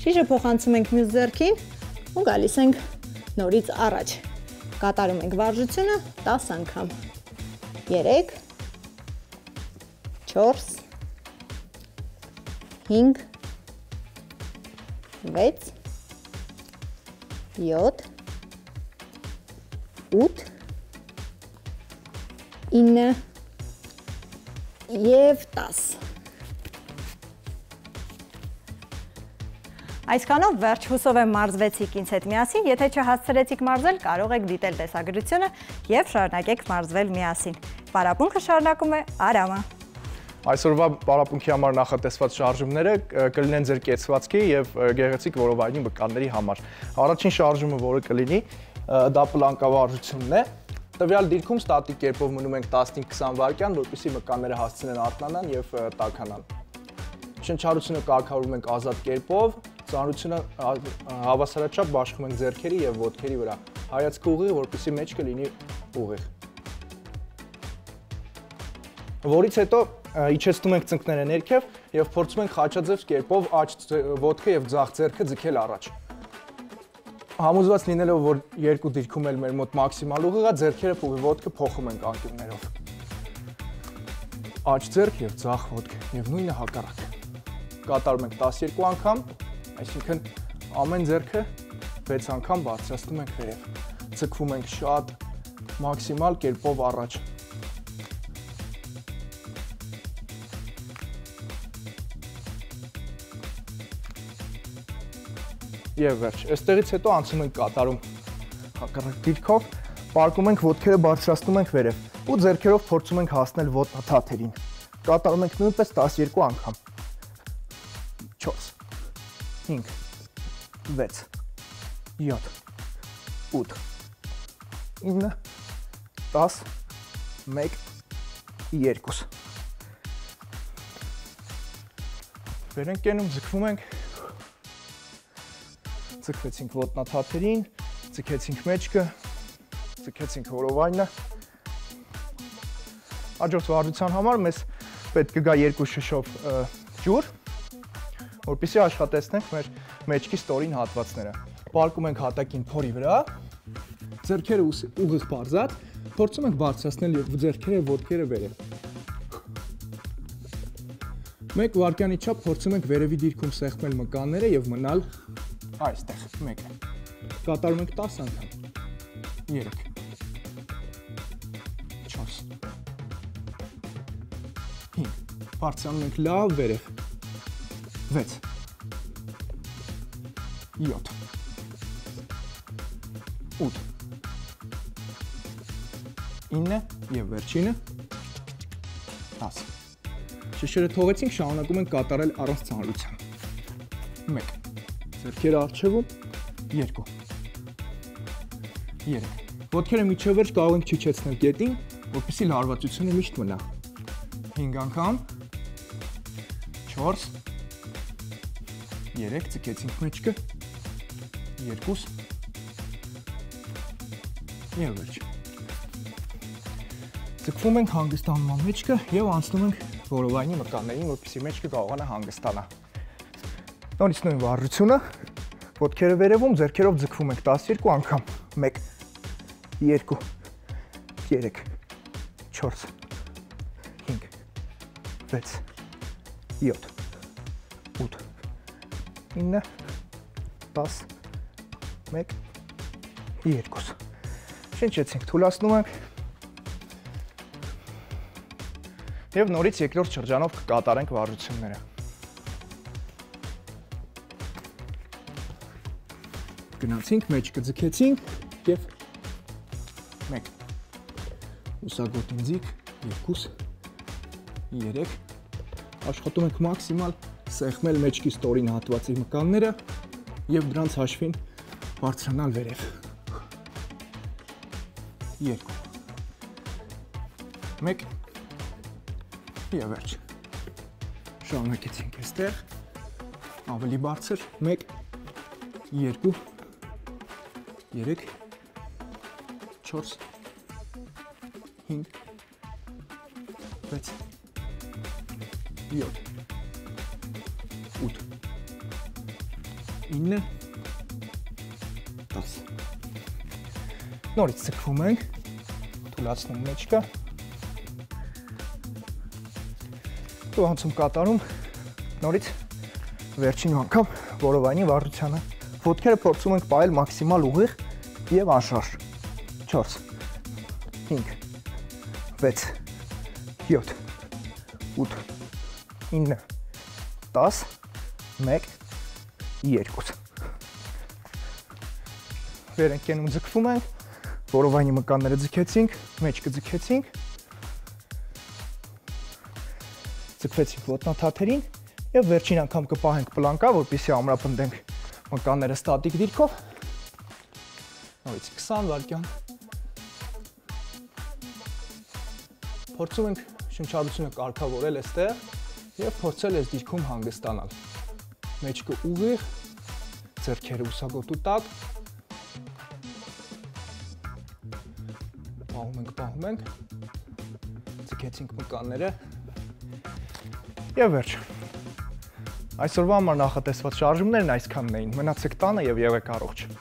շիշը փոխանցում ենք մյուս ձեռքին ու գալիս ենք նորից առաջ։ Կատարում ենք վարժությունը 10 անգամ։ 3 4 5 6 7 8 9 եւ 10 Այսքանով վերջ հուսով եմ մարզվեցիք ինձ հետ միասին, եթե չհասցրեցիք մարզել, կարող եք դիտել տեսագրությունը և շարնակեք մարզվել միասին։ Պարապունքը շարնակում է արամը։ Այսօրվա պարապմունքի համար նախատեսված շարժումները կլինեն ձեր կեցվածքի եւ գեղեցիկ որովայնի մկանների համար։ Առաջին շարժումը, որը կլինի, դա պլանկավարժությունն է։ Տվյալ դիրքում ստատիկ կերպով մնում ենք 15-20 վայրկյան, որպեսզի մկանները հասցնեն արթնանան եւ տականան։ Շնչառությունը կարգավորում ենք ազատ կերպով, ծանրությունը հավասարաչափ բաշխում ենք ձեռքերի եւ ոտքերի վրա։ Հայացքը ուղիղ, որպեսզի մեջքը լինի ուղիղ։ Որից հետո իջեցնում ենք ծնկները ներքև եւ փորձում ենք խաչաձև կերպով աջ ոտքը եւ ձախ ձեռքը ձգել առաջ։ Համոզված լինելով, որ երկու դիրքում էլ մեր մոտ մաքսիմալ ուղղը է, ձեռքերը փողի ոտքը փոխում ենք անկյուններով։ Աջ ձեռք եւ ձախ ոտք եւ նույնը հակառակ։ Կատարում ենք 12 անգամ, այսինքն ամեն ձեռքը 6 անգամ բարձրացնում ենք վերև։ Ձգվում ենք շատ մաքսիմալ կերպով առաջ։ եւ վերջ։ Այստեղից հետո անցում ենք կատարում հակառակ դիրքով, պարկում ենք ոտքերը բարձրացնում ենք վերև ու ձեռքերով փորձում ենք հասնել ոտնաթաթերին։ Կատարում ենք նույնպես 12 անգամ։ 4 5 6 7 8 9 10 1 2 Վերենք կենում, ձգվում ենք ցկվեցինք ոտնաթաթերին, ցկեցինք մեջքը, ցկեցինք հորովայնը։ Հաջորդ վարդության համար մեզ պետք կգա երկու շշով ջուր, որպեսզի աշխատեցնենք մեր մեջքի ստորին հատվածները։ Պարկում ենք հատակին փորի վրա, ձեռքերը ուղիղ բարձած, փորձում ենք բարձրացնել եւ ձեռքերը ոտքերը վերև։ Մեկ վարկյանի չափ փորձում ենք վերևի դիրքում սեղմել մկանները եւ մնալ Այստեղ 1-ը։ Կատարում ենք 10 անգամ։ 3 4 5 Բարձրանում ենք լավ վերև 6 7 8 9 եւ վերջինը 10 Շշերը թողեցինք, շարունակում ենք կատարել առանց ցանրության։ 1 ձեռքերը առջևում, 2 3 Ոտքերը միջևերջ կարող ենք չիջեցնել գետին, որպեսզի լարվածությունը միշտ մնա։ 5 անգամ 4 3 ցկեցինք մեջքը 2 Եվ վերջ։ Ձգվում ենք հանգստանման մեջքը եւ անցնում ենք որովայնի մկաններին, որպեսզի մեջքը կարողանա հանգստանալ։ Նորից նույն վարժությունը, ոտքերը վերևում, ձեռքերով ձգվում ենք 12 անգամ, 1, 2, 3, 4, 5, 6, 7, 8, 9, 10, 1, 2, շնչեցինք, թուլասնում ենք, և նորից երկրորդ շրջանով կկատարենք վարժությունները։ գնացինք, մեջ կձգեցինք եւ 1 ուսագոտին ձիկ 2 3 աշխատում ենք մաքսիմալ սեղմել մեջքի ստորին հատվածի մկանները եւ դրանց հաշվին բարձրանալ վերև 2 1 եւ վերջ շարունակեցինք այստեղ ավելի բարձր 1 2 3 4 5 6 7 8 9 10 Նորից ցկվում ենք, թուլացնում մեջքը։ Ու անցում կատարում նորից վերջին անգամ որովայնի վարժությանը։ Ոտքերը փորձում ենք պահել մաքսիմալ ուղիղ, եւ անշարժ 4 5 6 7 8 9 10 1 2 Վերընկենում ձգվում ենք, որովայնի մկանները ձգեցինք, մեջքը ձգեցինք, ձգվեցինք ոտնաթաթերին և վերջին անգամ կպահենք պլանկա, որպիսի ամրապնդենք մկանները ստատիկ դիրքով, նորից 20 վայրկյան։ Փորձում ենք շնչառությունը կարգավորել այստեղ եւ փորձել այս դիրքում հանգստանալ։ Մեջքը ուղիղ, ձեռքերը ուսագոտու տակ։ Պահում ենք, պահում ենք։ Ձգեցինք մկանները։ Եվ վերջ։ Այսօրվա համար նախատեսված շարժումներն այսքանն էին։ Մնացեք տանը եւ եղեք առողջ։